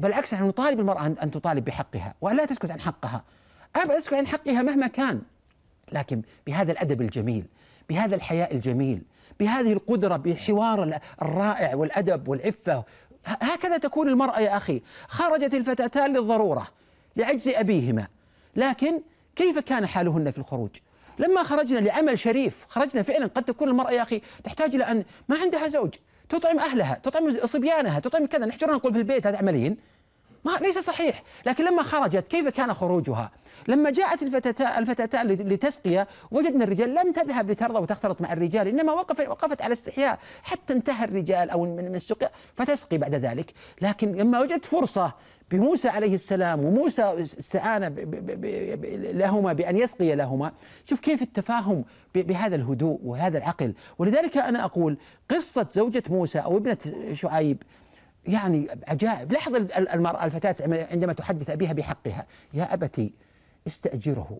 بالعكس نحن نطالب المرأة أن تطالب بحقها ولا تسكت عن حقها أبدا تسكت عن حقها مهما كان لكن بهذا الأدب الجميل بهذا الحياء الجميل بهذه القدرة بالحوار الرائع والأدب والعفة هكذا تكون المرأة يا أخي خرجت الفتاتان للضرورة لعجز أبيهما لكن كيف كان حالهن في الخروج لما خرجنا لعمل شريف خرجنا فعلا قد تكون المرأة يا أخي تحتاج إلى أن ما عندها زوج تطعم أهلها تطعم صبيانها تطعم كذا نحجرنا نقول في البيت هذا عملين ما ليس صحيح لكن لما خرجت كيف كان خروجها لما جاءت الفتاتان لتسقية وجدنا الرجال لم تذهب لترضى وتختلط مع الرجال إنما وقف وقفت على استحياء حتى انتهى الرجال أو من السقيا فتسقي بعد ذلك لكن لما وجدت فرصة بموسى عليه السلام وموسى استعان لهما بأن يسقي لهما شوف كيف التفاهم بهذا الهدوء وهذا العقل ولذلك أنا أقول قصة زوجة موسى أو ابنة شعيب يعني عجائب لاحظ المرأة الفتاة عندما تحدث أبيها بحقها يا أبتي استأجره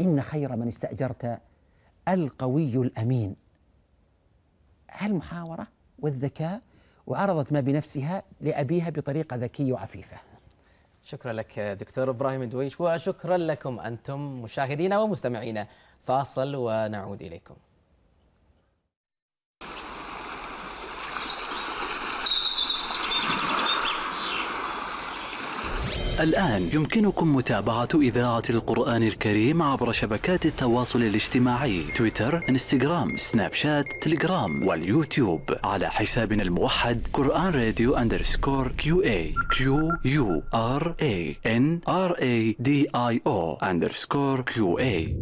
إن خير من استأجرت القوي الأمين المحاورة والذكاء وعرضت ما بنفسها لأبيها بطريقة ذكية وعفيفة شكرا لك دكتور إبراهيم الدويش وشكرا لكم أنتم مشاهدينا ومستمعينا فاصل ونعود إليكم الآن يمكنكم متابعة إذاعة القرآن الكريم عبر شبكات التواصل الاجتماعي تويتر، انستغرام، سناب شات، تليجرام واليوتيوب على حسابنا الموحد قرآن راديو أندرسكور كيو اي كيو يو ار اي ان ار اي دي اي او أندرسكور كيو اي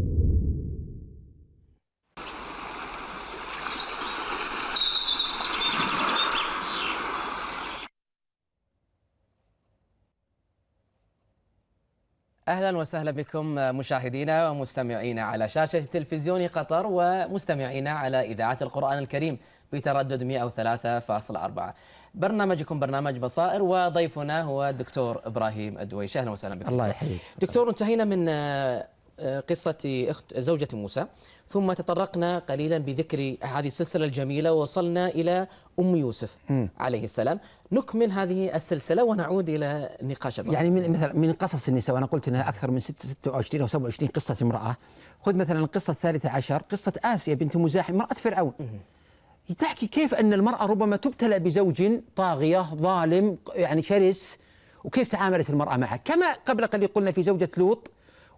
اهلا وسهلا بكم مشاهدينا ومستمعينا على شاشه تلفزيون قطر ومستمعينا على اذاعه القران الكريم بتردد 103.4 برنامجكم برنامج بصائر وضيفنا هو الدكتور ابراهيم الدويش اهلا وسهلا بكم الله يحييك دكتور انتهينا من آه، قصة أخت زوجة موسى ثم تطرقنا قليلا بذكر هذه السلسلة الجميلة ووصلنا إلى أم يوسف م. عليه السلام نكمل هذه السلسلة ونعود إلى نقاش البسط. يعني من مثلا من قصص النساء وأنا قلت أنها أكثر من 26 أو 27 قصة امرأة خذ مثلا القصة الثالثة عشر قصة آسيا بنت مزاحم امرأة فرعون م. تحكي كيف أن المرأة ربما تبتلى بزوج طاغية ظالم يعني شرس وكيف تعاملت المرأة معه كما قبل قليل قلنا في زوجة لوط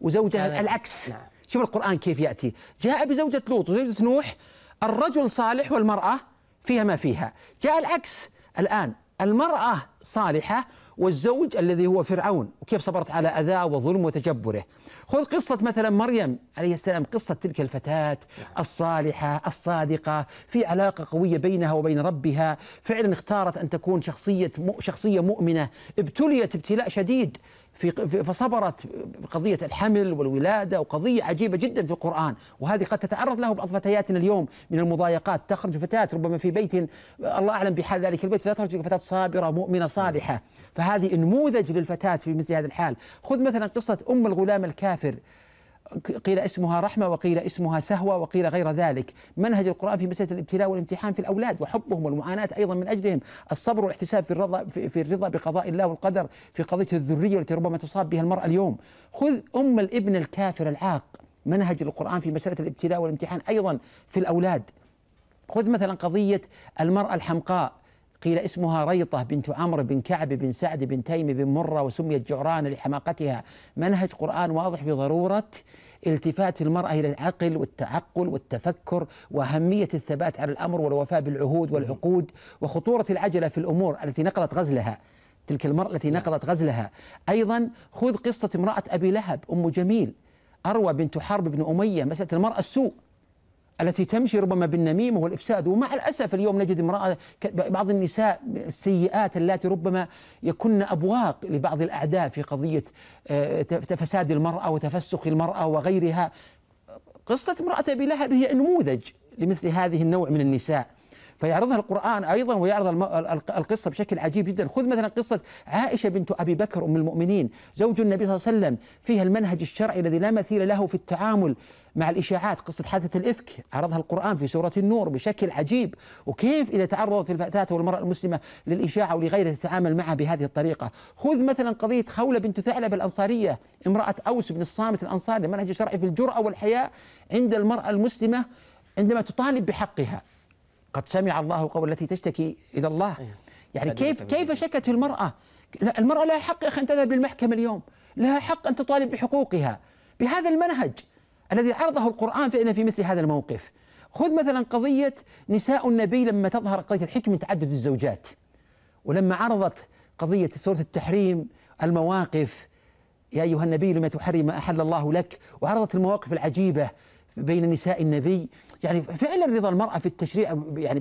وزوجها نعم. العكس نعم. شوف القرآن كيف يأتي جاء بزوجة لوط وزوجة نوح الرجل صالح والمرأة فيها ما فيها جاء العكس الآن المرأة صالحة والزوج الذي هو فرعون وكيف صبرت على أذاه وظلم وتجبره خذ قصة مثلا مريم عليه السلام قصة تلك الفتاة نعم. الصالحة الصادقة في علاقة قوية بينها وبين ربها فعلا اختارت أن تكون شخصية شخصية مؤمنة ابتليت ابتلاء شديد في فصبرت قضية الحمل والولادة وقضية عجيبة جدا في القرآن وهذه قد تتعرض له بعض فتياتنا اليوم من المضايقات تخرج فتاة ربما في بيت الله أعلم بحال ذلك البيت فتخرج فتاة صابرة مؤمنة صالحة فهذه نموذج للفتاة في مثل هذا الحال خذ مثلا قصة أم الغلام الكافر قيل اسمها رحمة وقيل اسمها سهوة وقيل غير ذلك منهج القرآن في مسألة الابتلاء والامتحان في الأولاد وحبهم والمعاناة أيضا من أجلهم الصبر والاحتساب في الرضا في الرضا بقضاء الله والقدر في قضية الذرية التي ربما تصاب بها المرأة اليوم خذ أم الابن الكافر العاق منهج القرآن في مسألة الابتلاء والامتحان أيضا في الأولاد خذ مثلا قضية المرأة الحمقاء قيل اسمها ريطة بنت عمرو بن كعب بن سعد بن تيم بن مرة وسميت جعران لحماقتها منهج قرآن واضح في ضرورة التفات المرأة إلى العقل والتعقل والتفكر وأهمية الثبات على الأمر والوفاء بالعهود والعقود وخطورة العجلة في الأمور التي نقضت غزلها تلك المرأة التي نعم. نقضت غزلها أيضا خذ قصة امرأة أبي لهب أم جميل أروى بنت حرب بن أمية مسألة المرأة السوء التي تمشي ربما بالنميمة والإفساد ومع الأسف اليوم نجد امرأة بعض النساء السيئات التي ربما يكن أبواق لبعض الأعداء في قضية آه، فساد المرأة وتفسخ المرأة وغيرها قصة امرأة أبي لهب هي نموذج لمثل هذه النوع من النساء فيعرضها القرآن أيضا ويعرض القصة بشكل عجيب جدا خذ مثلا قصة عائشة بنت أبي بكر أم المؤمنين زوج النبي صلى الله عليه وسلم فيها المنهج الشرعي الذي لا مثيل له في التعامل مع الإشاعات قصة حادثة الإفك عرضها القرآن في سورة النور بشكل عجيب وكيف إذا تعرضت الفتاة والمرأة المسلمة للإشاعة ولغيرها تتعامل معها بهذه الطريقة خذ مثلا قضية خولة بنت ثعلب الأنصارية امرأة أوس بن الصامت الأنصاري منهج شرعي في الجرأة والحياة عند المرأة المسلمة عندما تطالب بحقها قد سمع الله قول التي تشتكي إلى الله إيه. يعني كيف كيف شكت المرأة لا المرأة لها حق أن تذهب للمحكمة اليوم لها حق أن تطالب بحقوقها بهذا المنهج الذي عرضه القرآن فعلا في مثل هذا الموقف خذ مثلا قضية نساء النبي لما تظهر قضية الحكم من تعدد الزوجات ولما عرضت قضية سورة التحريم المواقف يا أيها النبي لما تحرم ما أحل الله لك وعرضت المواقف العجيبة بين نساء النبي يعني فعلا رضا المرأة في التشريع يعني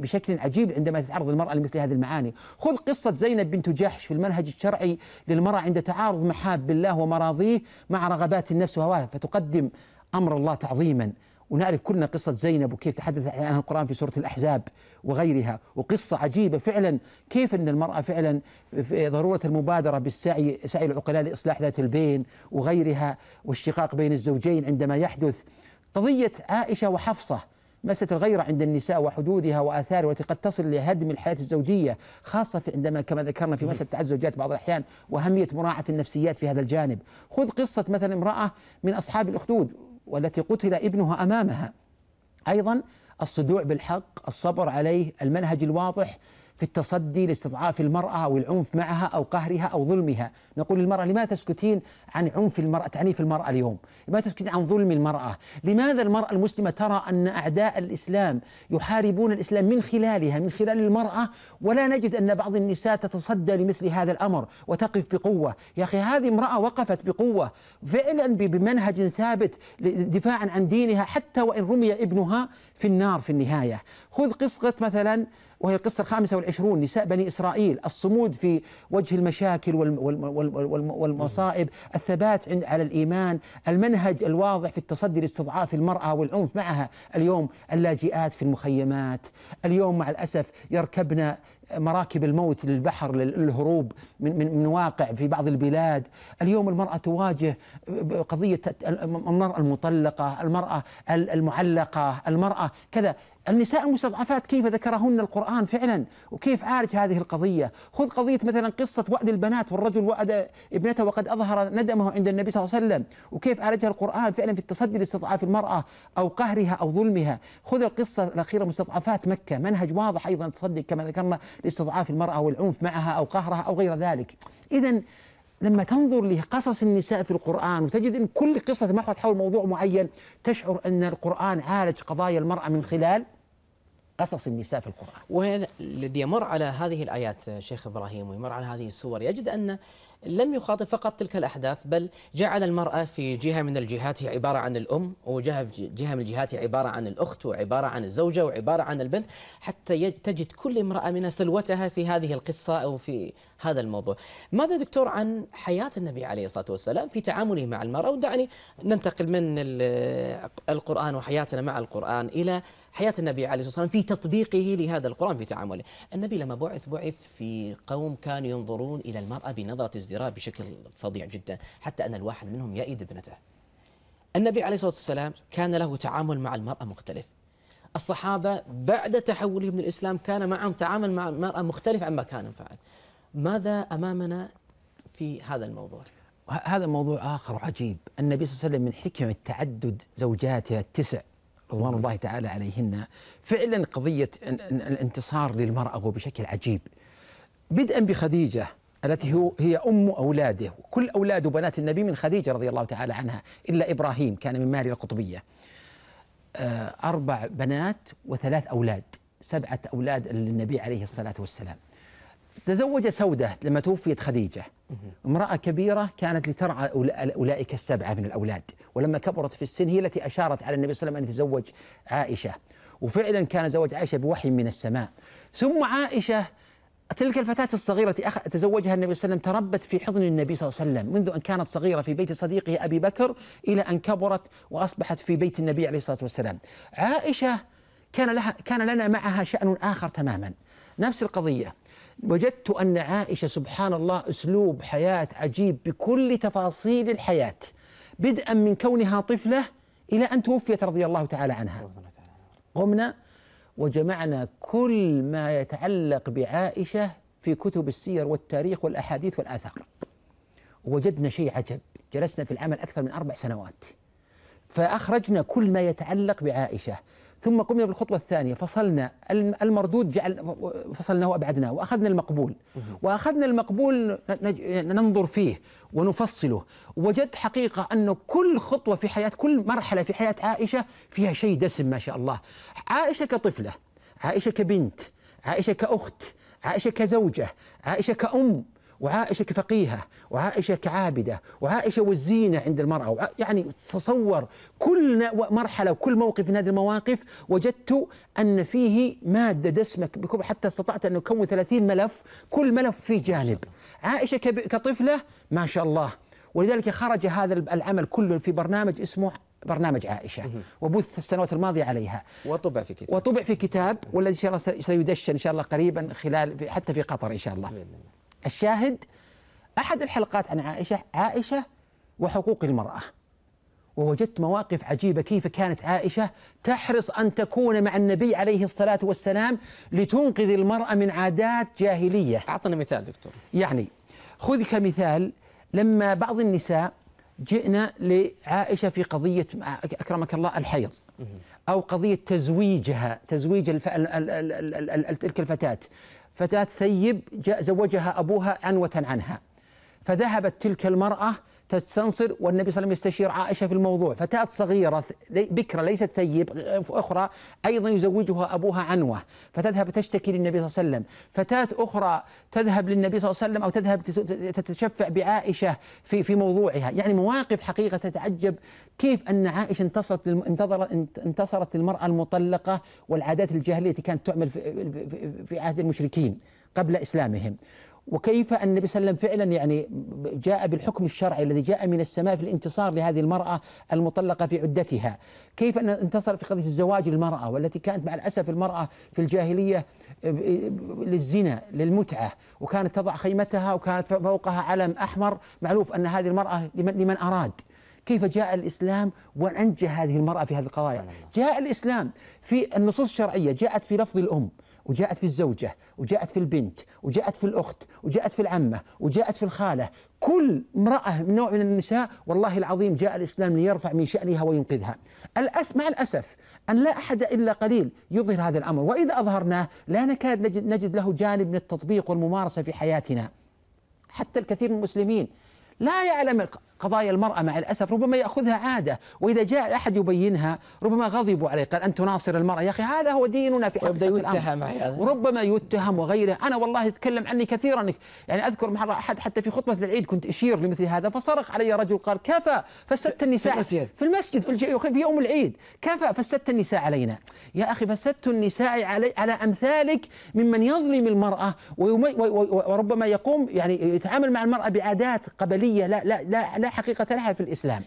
بشكل عجيب عندما تتعرض المرأة لمثل هذه المعاني خذ قصة زينب بنت جحش في المنهج الشرعي للمرأة عند تعارض محاب الله ومراضيه مع رغبات النفس وهواها فتقدم أمر الله تعظيما ونعرف كلنا قصة زينب وكيف تحدث عنها القرآن في سورة الأحزاب وغيرها وقصة عجيبة فعلا كيف أن المرأة فعلا في ضرورة المبادرة بالسعي سعي العقلاء لإصلاح ذات البين وغيرها والشقاق بين الزوجين عندما يحدث قضية عائشة وحفصة مسألة الغيرة عند النساء وحدودها وآثارها التي قد تصل لهدم الحياة الزوجية خاصة في عندما كما ذكرنا في مسألة تعدد الزوجات بعض الأحيان وأهمية مراعاة النفسيات في هذا الجانب خذ قصة مثلا امرأة من أصحاب الأخدود والتي قتل ابنها امامها ايضا الصدوع بالحق الصبر عليه المنهج الواضح في التصدي لاستضعاف المرأة أو العنف معها أو قهرها أو ظلمها نقول للمرأة لماذا تسكتين عن عنف المرأة تعنيف المرأة اليوم لماذا تسكتين عن ظلم المرأة لماذا المرأة المسلمة ترى أن أعداء الإسلام يحاربون الإسلام من خلالها من خلال المرأة ولا نجد أن بعض النساء تتصدى لمثل هذا الأمر وتقف بقوة يا أخي هذه امرأة وقفت بقوة فعلا بمنهج ثابت دفاعا عن دينها حتى وإن رمي ابنها في النار في النهاية خذ قصة مثلا وهي القصة الخامسة والعشرون نساء بني إسرائيل الصمود في وجه المشاكل والمصائب الثبات عند على الإيمان المنهج الواضح في التصدي لاستضعاف المرأة والعنف معها اليوم اللاجئات في المخيمات اليوم مع الأسف يركبن مراكب الموت للبحر للهروب من, من, من واقع في بعض البلاد اليوم المرأة تواجه قضية المرأة المطلقة المرأة المعلقة المرأة كذا النساء المستضعفات كيف ذكرهن القرآن فعلا وكيف عالج هذه القضية خذ قضية مثلا قصة وأد البنات والرجل وأد ابنته وقد أظهر ندمه عند النبي صلى الله عليه وسلم وكيف عالجها القرآن فعلا في التصدي لاستضعاف المرأة أو قهرها أو ظلمها خذ القصة الأخيرة مستضعفات مكة منهج واضح أيضا تصدق كما ذكرنا لاستضعاف المرأة والعنف معها أو قهرها أو غير ذلك إذا لما تنظر لقصص النساء في القرآن وتجد أن كل قصة تمحور حول موضوع معين تشعر أن القرآن عالج قضايا المرأة من خلال قصص النساء في القرآن وهذا الذي يمر على هذه الآيات آه، شيخ إبراهيم ويمر على هذه السور يجد أن لم يخاطب فقط تلك الأحداث بل جعل المرأة في جهة من الجهات هي عبارة عن الأم وجهة جهة من الجهات هي عبارة عن الأخت وعبارة عن الزوجة وعبارة عن البنت حتى تجد كل امرأة منها سلوتها في هذه القصة أو في هذا الموضوع ماذا دكتور عن حياة النبي عليه الصلاة والسلام في تعامله مع المرأة ودعني ننتقل من القرآن وحياتنا مع القرآن إلى حياة النبي عليه الصلاة والسلام في تطبيقه لهذا القرآن في تعامله النبي لما بعث بعث في قوم كانوا ينظرون إلى المرأة بنظرة ازدراء بشكل فظيع جدا حتى أن الواحد منهم يأيد ابنته النبي عليه الصلاة والسلام كان له تعامل مع المرأة مختلف الصحابة بعد تحولهم من الإسلام كان معهم تعامل مع المرأة مختلف عما كان فعل ماذا أمامنا في هذا الموضوع؟ هذا موضوع آخر عجيب النبي صلى الله عليه وسلم من حكمة تعدد زوجاته التسع رضوان الله تعالى عليهن فعلا قضية الانتصار للمرأة بشكل عجيب بدءا بخديجة التي هو هي أم أولاده كل أولاد وبنات النبي من خديجة رضي الله تعالى عنها إلا إبراهيم كان من ماري القطبية آه، أربع بنات وثلاث أولاد سبعة أولاد للنبي عليه الصلاة والسلام تزوج سودة لما توفيت خديجة امرأة كبيرة كانت لترعى أولئك السبعة من الأولاد ولما كبرت في السن هي التي أشارت على النبي صلى الله عليه وسلم أن يتزوج عائشة وفعلا كان زوج عائشة بوحي من السماء ثم عائشة تلك الفتاة الصغيرة التي أخ... تزوجها النبي صلى الله عليه وسلم تربت في حضن النبي صلى الله عليه وسلم منذ أن كانت صغيرة في بيت صديقه أبي بكر إلى أن كبرت وأصبحت في بيت النبي عليه الصلاة والسلام عائشة كان, لها... كان لنا معها شأن آخر تماما نفس القضية وجدت أن عائشة سبحان الله أسلوب حياة عجيب بكل تفاصيل الحياة بدءا من كونها طفلة إلى أن توفيت رضي الله تعالى عنها قمنا وجمعنا كل ما يتعلق بعائشة في كتب السير والتاريخ والأحاديث والآثار وجدنا شيء عجب جلسنا في العمل أكثر من أربع سنوات فأخرجنا كل ما يتعلق بعائشة ثم قمنا بالخطوة الثانية فصلنا المردود جعل فصلناه وأبعدناه وأخذنا المقبول وأخذنا المقبول ننظر فيه ونفصله وجدت حقيقة أن كل خطوة في حياة كل مرحلة في حياة عائشة فيها شيء دسم ما شاء الله عائشة كطفلة عائشة كبنت عائشة كأخت عائشة كزوجة عائشة كأم وعائشة كفقيهة وعائشة كعابدة وعائشة والزينة عند المرأة يعني تصور كل مرحلة وكل موقف من هذه المواقف وجدت أن فيه مادة دسمة حتى استطعت أن أكون 30 ملف كل ملف فيه جانب عائشة كطفلة ما شاء الله ولذلك خرج هذا العمل كله في برنامج اسمه برنامج عائشه وبث السنوات الماضيه عليها وطبع في كتاب وطبع في كتاب والذي ان شاء الله سيدشن ان شاء الله قريبا خلال حتى في قطر ان شاء الله الشاهد أحد الحلقات عن عائشة عائشة وحقوق المرأة ووجدت مواقف عجيبة كيف كانت عائشة تحرص أن تكون مع النبي عليه الصلاة والسلام لتنقذ المرأة من عادات جاهلية أعطنا مثال دكتور يعني خذ كمثال لما بعض النساء جئنا لعائشة في قضية أكرمك الله الحيض أو قضية تزويجها تزويج تلك الفتاة فتاة ثيب زوجها أبوها عنوة عنها فذهبت تلك المرأة تستنصر والنبي صلى الله عليه وسلم يستشير عائشة في الموضوع فتاة صغيرة بكرة ليست ثيب أخرى أيضا يزوجها أبوها عنوة فتذهب تشتكي للنبي صلى الله عليه وسلم فتاة أخرى تذهب للنبي صلى الله عليه وسلم أو تذهب تتشفع بعائشة في في موضوعها يعني مواقف حقيقة تتعجب كيف أن عائشة انتصرت انتصرت للمرأة المطلقة والعادات الجاهلية التي كانت تعمل في عهد المشركين قبل إسلامهم وكيف النبي صلى الله عليه وسلم فعلا يعني جاء بالحكم الشرعي الذي جاء من السماء في الانتصار لهذه المرأة المطلقة في عدتها كيف أن انتصر في قضية الزواج للمرأة والتي كانت مع الأسف المرأة في الجاهلية للزنا للمتعة وكانت تضع خيمتها وكانت فوقها علم أحمر معروف أن هذه المرأة لمن, لمن أراد كيف جاء الإسلام وأنجى هذه المرأة في هذه القضايا جاء الإسلام في النصوص الشرعية جاءت في لفظ الأم وجاءت في الزوجة وجاءت في البنت وجاءت في الأخت وجاءت في العمة وجاءت في الخالة كل امرأة من نوع من النساء والله العظيم جاء الإسلام ليرفع من شأنها وينقذها الأس مع الأسف أن لا أحد إلا قليل يظهر هذا الأمر وإذا أظهرناه لا نكاد نجد, نجد له جانب من التطبيق والممارسة في حياتنا حتى الكثير من المسلمين لا يعلم قضايا المرأة مع الأسف ربما يأخذها عادة وإذا جاء أحد يبينها ربما غضبوا عليه قال أن تناصر المرأة يا أخي هذا هو ديننا في حقيقة يتهم وربما يتهم وغيره أنا والله أتكلم عني كثيرا يعني أذكر مرة أحد حتى في خطبة العيد كنت أشير لمثل هذا فصرخ علي رجل قال كفى فسدت النساء في المسجد في, المسجد في, في يوم العيد كفى فسدت النساء علينا يا أخي فسدت النساء علي على أمثالك ممن يظلم المرأة وربما يقوم يعني يتعامل مع المرأة بعادات قبلية لا لا لا, لا حقيقة لها في الإسلام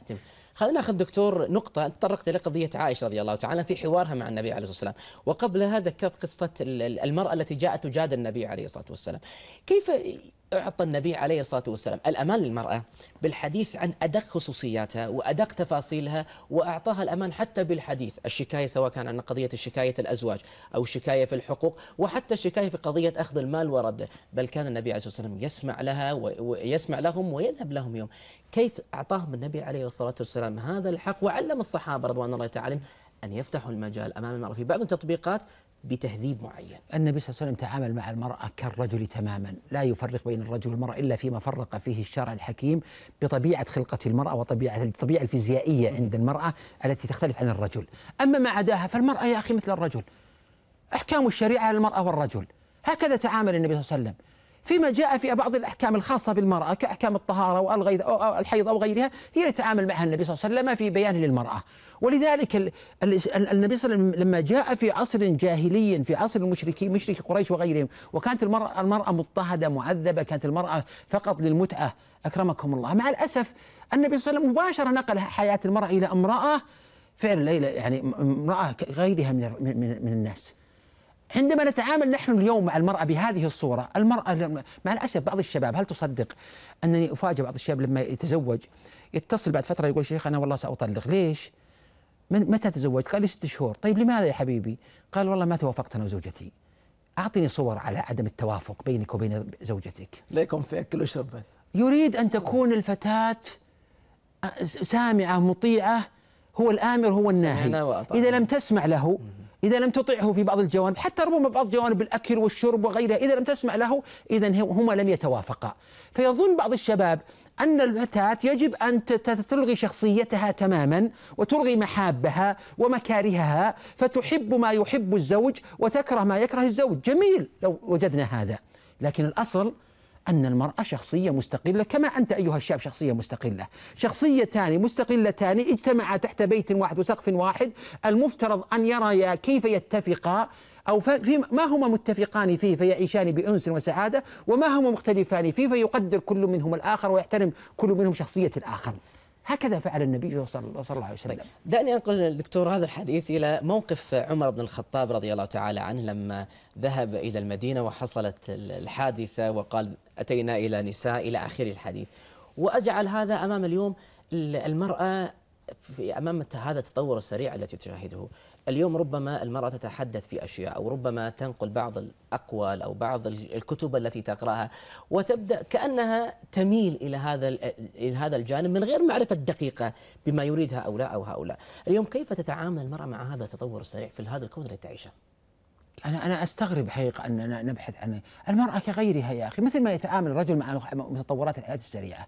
خلينا ناخذ دكتور نقطة تطرقت إلى قضية عائشة رضي الله تعالى في حوارها مع النبي عليه الصلاة والسلام وقبلها ذكرت قصة المرأة التي جاءت تجادل النبي عليه الصلاة والسلام كيف أعطى النبي عليه الصلاة والسلام الأمان للمرأة بالحديث عن أدق خصوصياتها وأدق تفاصيلها وأعطاها الأمان حتى بالحديث الشكاية سواء كان عن قضية الشكاية الأزواج أو الشكاية في الحقوق وحتى الشكاية في قضية أخذ المال ورده بل كان النبي عليه الصلاة والسلام يسمع لها ويسمع لهم ويذهب لهم يوم كيف أعطاهم النبي عليه الصلاة والسلام هذا الحق وعلم الصحابة رضوان الله تعالى أن يفتحوا المجال أمام المرأة في بعض التطبيقات بتهذيب معين النبي صلى الله عليه وسلم تعامل مع المرأة كالرجل تماما لا يفرق بين الرجل والمرأة إلا فيما فرق فيه الشرع الحكيم بطبيعة خلقة المرأة وطبيعة الطبيعة الفيزيائية عند المرأة التي تختلف عن الرجل أما ما عداها فالمرأة يا أخي مثل الرجل أحكام الشريعة للمرأة والرجل هكذا تعامل النبي صلى الله عليه وسلم فيما جاء في بعض الأحكام الخاصة بالمرأة كأحكام الطهارة والحيض أو غيرها هي يتعامل معها النبي صلى الله عليه وسلم في بيانه للمرأة ولذلك النبي صلى الله عليه وسلم لما جاء في عصر جاهلي في عصر المشركين مشرك قريش وغيرهم وكانت المرأة, المرأة مضطهدة معذبة كانت المرأة فقط للمتعة أكرمكم الله مع الأسف النبي صلى الله عليه وسلم مباشرة نقل حياة المرأة إلى امرأة فعلا يعني امرأة غيرها من, من الناس عندما نتعامل نحن اليوم مع المرأة بهذه الصورة المرأة مع الأسف بعض الشباب هل تصدق أنني أفاجئ بعض الشباب لما يتزوج يتصل بعد فترة يقول شيخ أنا والله سأطلق ليش من متى تزوجت قال لي ست شهور طيب لماذا يا حبيبي قال والله ما توافقت أنا وزوجتي أعطني صور على عدم التوافق بينك وبين زوجتك ليكم في أكل وشرب يريد أن تكون الفتاة سامعة مطيعة هو الآمر هو الناهي إذا لم تسمع له إذا لم تطعه في بعض الجوانب حتى ربما بعض جوانب الأكل والشرب وغيرها إذا لم تسمع له إذا هما لم يتوافقا فيظن بعض الشباب أن الفتاة يجب أن تلغي شخصيتها تماما وتلغي محابها ومكارهها فتحب ما يحب الزوج وتكره ما يكره الزوج جميل لو وجدنا هذا لكن الأصل أن المرأة شخصية مستقلة كما أنت أيها الشاب شخصية مستقلة شخصيتان مستقلتان اجتمعا تحت بيت واحد وسقف واحد المفترض أن يرى كيف يتفقا أو في ما هما متفقان فيه فيعيشان بأنس وسعادة وما هما مختلفان فيه فيقدر كل منهم الآخر ويحترم كل منهم شخصية الآخر هكذا فعل النبي صلى الله عليه وسلم طيب. دعني أنقل الدكتور هذا الحديث إلى موقف عمر بن الخطاب رضي الله تعالى عنه لما ذهب إلى المدينة وحصلت الحادثة وقال أتينا إلى نساء إلى آخر الحديث وأجعل هذا أمام اليوم المرأة في أمام هذا التطور السريع التي تشاهده اليوم ربما المرأة تتحدث في أشياء أو ربما تنقل بعض الأقوال أو بعض الكتب التي تقرأها وتبدأ كأنها تميل إلى هذا إلى هذا الجانب من غير معرفة دقيقة بما يريد هؤلاء أو هؤلاء اليوم كيف تتعامل المرأة مع هذا التطور السريع في هذا الكون الذي تعيشه أنا أنا أستغرب حقيقة أننا نبحث عن المرأة كغيرها يا أخي مثل ما يتعامل الرجل مع متطورات الحياة السريعة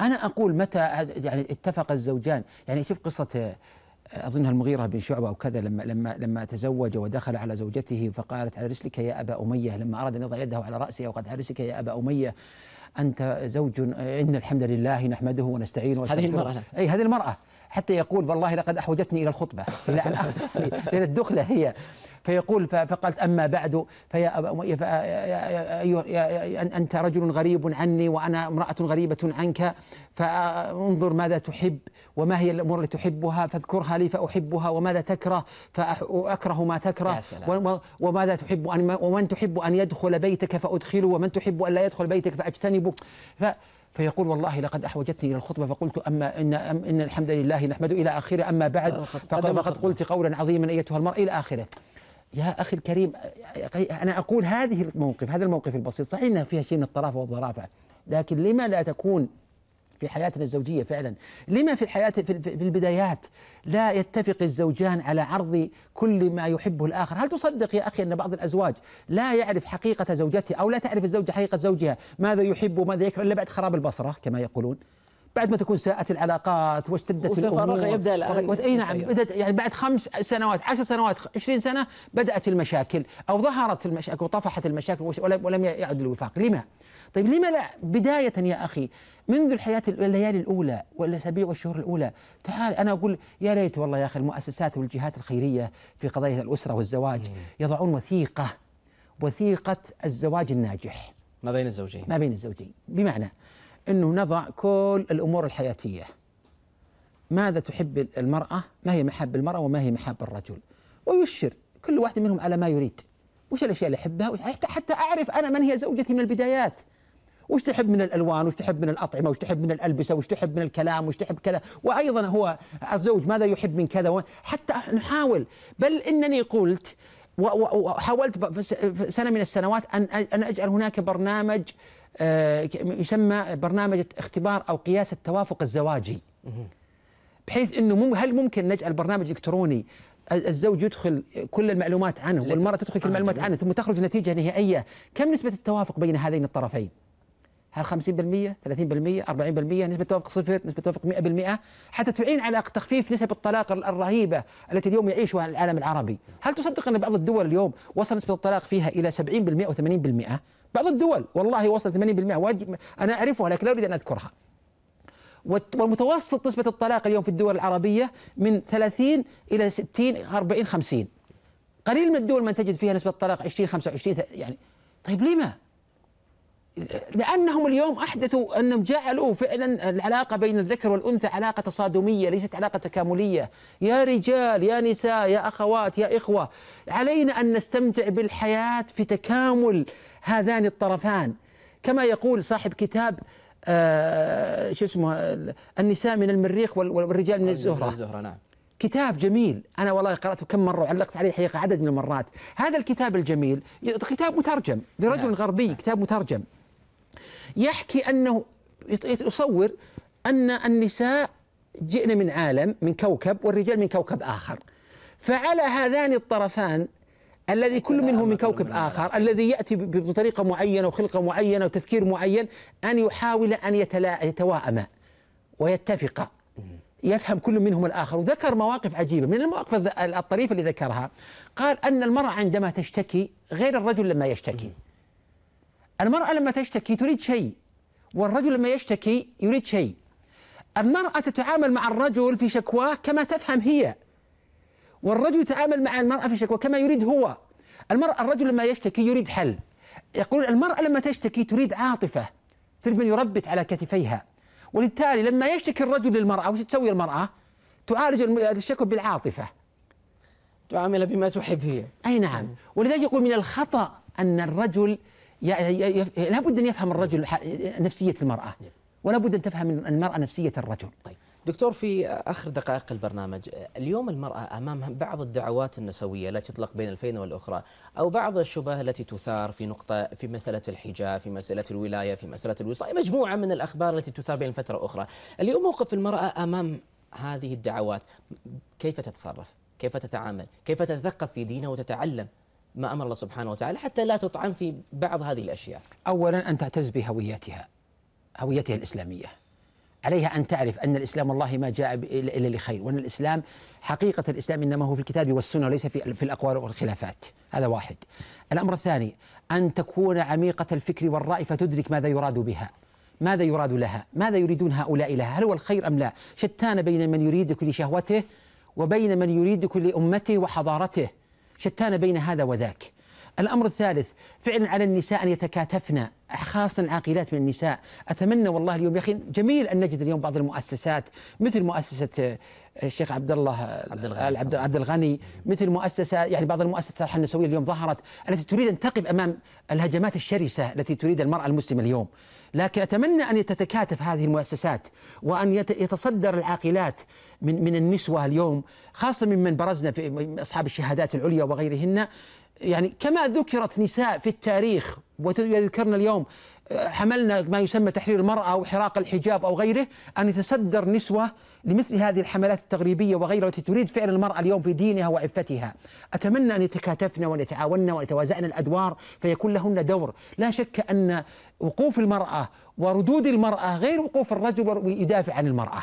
أنا أقول متى يعني اتفق الزوجان يعني شوف قصة اظنها المغيره بن شعبه او كذا لما لما لما تزوج ودخل على زوجته فقالت على رسلك يا ابا اميه لما اراد ان يضع يده على راسها وقد على رجلك يا ابا اميه انت زوج ان الحمد لله نحمده ونستعينه هذه المراه اي هذه المراه حتى يقول والله لقد احوجتني الى الخطبه الى ان اخطب الدخله هي فيقول فقالت أما بعد فيا أنت رجل غريب عني وأنا امرأة غريبة عنك فانظر ماذا تحب وما هي الأمور التي تحبها فاذكرها لي فأحبها وماذا تكره فأكره ما تكره وماذا تحب أن ومن تحب أن يدخل بيتك فأدخله ومن تحب أن لا يدخل بيتك فأجتنبه ف فيقول والله لقد احوجتني الى الخطبه فقلت اما ان ان الحمد لله نحمده الى اخره اما بعد فقد قلت قولا عظيما ايتها المراه الى اخره يا اخي الكريم انا اقول هذه الموقف هذا الموقف البسيط صحيح انها فيها شيء من الطرافه والظرافه لكن لما لا تكون في حياتنا الزوجيه فعلا لما في الحياه في البدايات لا يتفق الزوجان على عرض كل ما يحبه الاخر هل تصدق يا اخي ان بعض الازواج لا يعرف حقيقه زوجته او لا تعرف الزوجه حقيقه زوجها ماذا يحب وماذا يكره الا بعد خراب البصره كما يقولون بعد ما تكون ساءت العلاقات واشتدت الامور يبدا الان اي نعم أيوة. بدات يعني بعد خمس سنوات عشر سنوات عشرين سنه بدات المشاكل او ظهرت المشاكل وطفحت المشاكل ولم يعد الوفاق لما؟ طيب لما لا بدايه يا اخي منذ الحياة الليالي الأولى والأسابيع والشهور الأولى تعال أنا أقول يا ليت والله يا أخي المؤسسات والجهات الخيرية في قضايا الأسرة والزواج يضعون وثيقة وثيقة الزواج الناجح ما بين الزوجين ما بين الزوجين بمعنى انه نضع كل الامور الحياتيه ماذا تحب المراه؟ ما هي محاب المراه وما هي محاب الرجل؟ ويشر كل واحد منهم على ما يريد وش الاشياء اللي يحبها حتى حتى اعرف انا من هي زوجتي من البدايات وش تحب من الالوان وش تحب من الاطعمه وش تحب من الالبسه وش تحب من الكلام وش تحب كذا وايضا هو الزوج ماذا يحب من كذا حتى نحاول بل انني قلت وحاولت سنه من السنوات ان ان اجعل هناك برنامج آه، يسمى برنامج اختبار او قياس التوافق الزواجي بحيث انه هل ممكن نجعل برنامج الكتروني الزوج يدخل كل المعلومات عنه والمراه تدخل كل آه، المعلومات عنه ثم تخرج نتيجه نهائيه كم نسبه التوافق بين هذين الطرفين هل 50% 30% 40% نسبة توافق صفر نسبة توافق 100% حتى تعين على تخفيف نسب الطلاق الرهيبة التي اليوم يعيشها العالم العربي هل تصدق أن بعض الدول اليوم وصل نسبة الطلاق فيها إلى 70% و80% بعض الدول والله وصل 80% أنا أعرفها لكن لا أريد أن أذكرها والمتوسط نسبة الطلاق اليوم في الدول العربية من 30 إلى 60 40 50 قليل من الدول من تجد فيها نسبة الطلاق 20 25 يعني طيب لما؟ لأنهم اليوم أحدثوا أنهم جعلوا فعلا العلاقة بين الذكر والأنثى علاقة تصادمية ليست علاقة تكاملية يا رجال يا نساء يا أخوات يا إخوة علينا أن نستمتع بالحياة في تكامل هذان الطرفان كما يقول صاحب كتاب آه شو اسمه النساء من المريخ والرجال من الزهرة الزهرة نعم كتاب جميل أنا والله قرأته كم مرة وعلقت عليه حقيقة عدد من المرات هذا الكتاب الجميل كتاب مترجم لرجل نعم. غربي كتاب مترجم يحكي أنه يصور أن النساء جئنا من عالم من كوكب والرجال من كوكب آخر فعلى هذان الطرفان الذي كل منه من كوكب آخر الذي يأتي بطريقة معينة وخلقة معينة وتفكير معين أن يحاول أن يتواءم ويتفق ويتفقا يفهم كل منهم الآخر وذكر مواقف عجيبة من المواقف الطريفة اللي ذكرها قال أن المرأة عندما تشتكي غير الرجل لما يشتكي المرأة لما تشتكي تريد شيء والرجل لما يشتكي يريد شيء المرأة تتعامل مع الرجل في شكواه كما تفهم هي والرجل يتعامل مع المرأة في شكواه كما يريد هو المرأة الرجل لما يشتكي يريد حل يقول المرأة لما تشتكي تريد عاطفة تريد من يربت على كتفيها وبالتالي لما يشتكي الرجل للمرأة وش تسوي المرأة تعالج الشكوى بالعاطفة تعامل بما تحب هي أي نعم ولذلك يقول من الخطأ أن الرجل لا بد أن يفهم الرجل نفسية المرأة ولا بد أن تفهم المرأة نفسية الرجل طيب دكتور في اخر دقائق البرنامج اليوم المراه امام بعض الدعوات النسويه التي تطلق بين الفين والاخرى او بعض الشبه التي تثار في نقطه في مساله الحجاب في مساله الولايه في مساله الوصايه مجموعه من الاخبار التي تثار بين فتره اخرى اليوم موقف المراه امام هذه الدعوات كيف تتصرف كيف تتعامل كيف تتثقف في دينها وتتعلم ما أمر الله سبحانه وتعالى حتى لا تطعن في بعض هذه الأشياء أولا أن تعتز بهويتها هويتها الإسلامية عليها أن تعرف أن الإسلام والله ما جاء إلا لخير وأن الإسلام حقيقة الإسلام إنما هو في الكتاب والسنة وليس في, في الأقوال والخلافات هذا واحد الأمر الثاني أن تكون عميقة الفكر والرأي فتدرك ماذا يراد بها ماذا يراد لها ماذا يريدون هؤلاء لها هل هو الخير أم لا شتان بين من يريدك لشهوته وبين من يريدك لأمته وحضارته شتان بين هذا وذاك الأمر الثالث فعلا على النساء أن يتكاتفن خاصة العاقلات من النساء أتمنى والله اليوم يا أخي جميل أن نجد اليوم بعض المؤسسات مثل مؤسسة آه، الشيخ عبد الله عبد عبد الغني مثل مؤسسه يعني بعض المؤسسات النسويه اليوم ظهرت التي تريد ان تقف امام الهجمات الشرسه التي تريد المراه المسلمه اليوم لكن اتمنى ان تتكاتف هذه المؤسسات وان يتصدر العاقلات من من النسوه اليوم خاصه ممن برزنا في اصحاب الشهادات العليا وغيرهن يعني كما ذكرت نساء في التاريخ وذكرنا اليوم حملنا ما يسمى تحرير المرأة أو حراق الحجاب أو غيره أن يتصدر نسوة لمثل هذه الحملات التغريبية وغيرها التي تريد فعل المرأة اليوم في دينها وعفتها أتمنى أن يتكاتفنا ونتعاوننا ونتوازعنا الأدوار فيكون لهن دور لا شك أن وقوف المرأة وردود المرأة غير وقوف الرجل ويدافع عن المرأة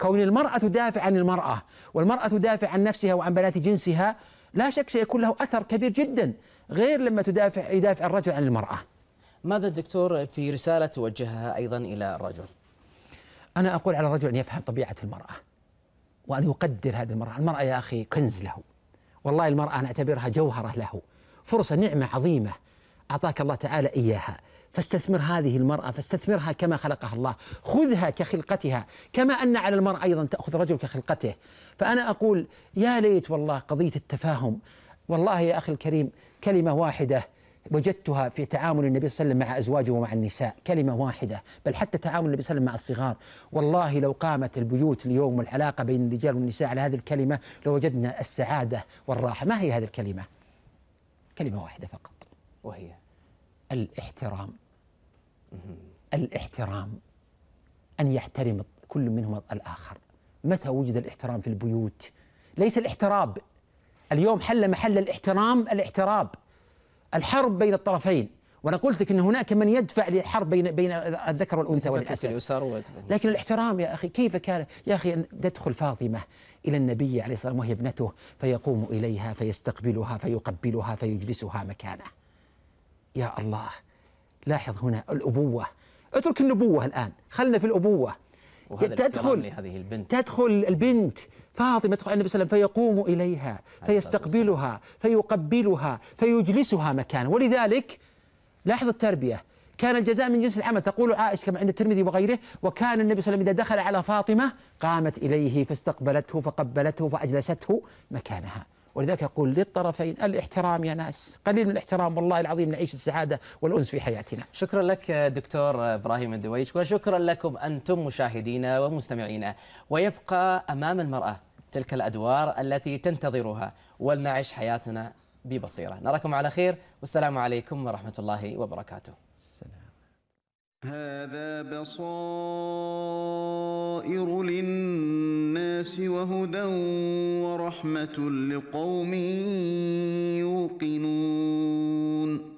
كون المرأة تدافع عن المرأة والمرأة تدافع عن نفسها وعن بنات جنسها لا شك سيكون له أثر كبير جدا غير لما تدافع يدافع الرجل عن المرأة ماذا الدكتور في رسالة توجهها أيضا إلى الرجل أنا أقول على الرجل أن يفهم طبيعة المرأة وأن يقدر هذه المرأة المرأة يا أخي كنز له والله المرأة أنا أعتبرها جوهرة له فرصة نعمة عظيمة أعطاك الله تعالى إياها فاستثمر هذه المرأة فاستثمرها كما خلقها الله خذها كخلقتها كما أن على المرأة أيضا تأخذ الرجل كخلقته فأنا أقول يا ليت والله قضية التفاهم والله يا أخي الكريم كلمة واحدة وجدتها في تعامل النبي صلى الله عليه وسلم مع ازواجه ومع النساء كلمه واحده بل حتى تعامل النبي صلى الله عليه وسلم مع الصغار والله لو قامت البيوت اليوم والعلاقه بين الرجال والنساء على هذه الكلمه لوجدنا لو السعاده والراحه ما هي هذه الكلمه كلمه واحده فقط وهي الاحترام الاحترام أن يحترم كل منهم الآخر متى وجد الاحترام في البيوت ليس الاحتراب اليوم حل محل الاحترام الاحتراب الحرب بين الطرفين وانا قلت لك ان هناك من يدفع للحرب بين بين الذكر والانثى والاسره لكن الاحترام يا اخي كيف كان يا اخي أن تدخل فاطمه الى النبي عليه الصلاه والسلام وهي ابنته فيقوم اليها فيستقبلها فيقبلها فيجلسها مكانه يا الله لاحظ هنا الأبوة اترك النبوة الآن خلنا في الأبوة وهذا تدخل لهذه البنت تدخل البنت فاطمة تدخل على النبي صلى الله عليه وسلم فيقوم إليها فيستقبلها فيقبلها فيجلسها مكان ولذلك لاحظ التربية كان الجزاء من جنس العمل تقول عائشة كما عند الترمذي وغيره وكان النبي صلى الله عليه وسلم إذا دخل على فاطمة قامت إليه فاستقبلته فقبلته فأجلسته مكانها ولذلك أقول للطرفين الاحترام يا ناس قليل من الاحترام والله العظيم نعيش السعادة والأنس في حياتنا شكرا لك دكتور إبراهيم الدويش وشكرا لكم أنتم مشاهدينا ومستمعينا ويبقى أمام المرأة تلك الأدوار التي تنتظرها ولنعش حياتنا ببصيرة نراكم على خير والسلام عليكم ورحمة الله وبركاته هذا بصائر للناس وهدى ورحمة لقوم يوقنون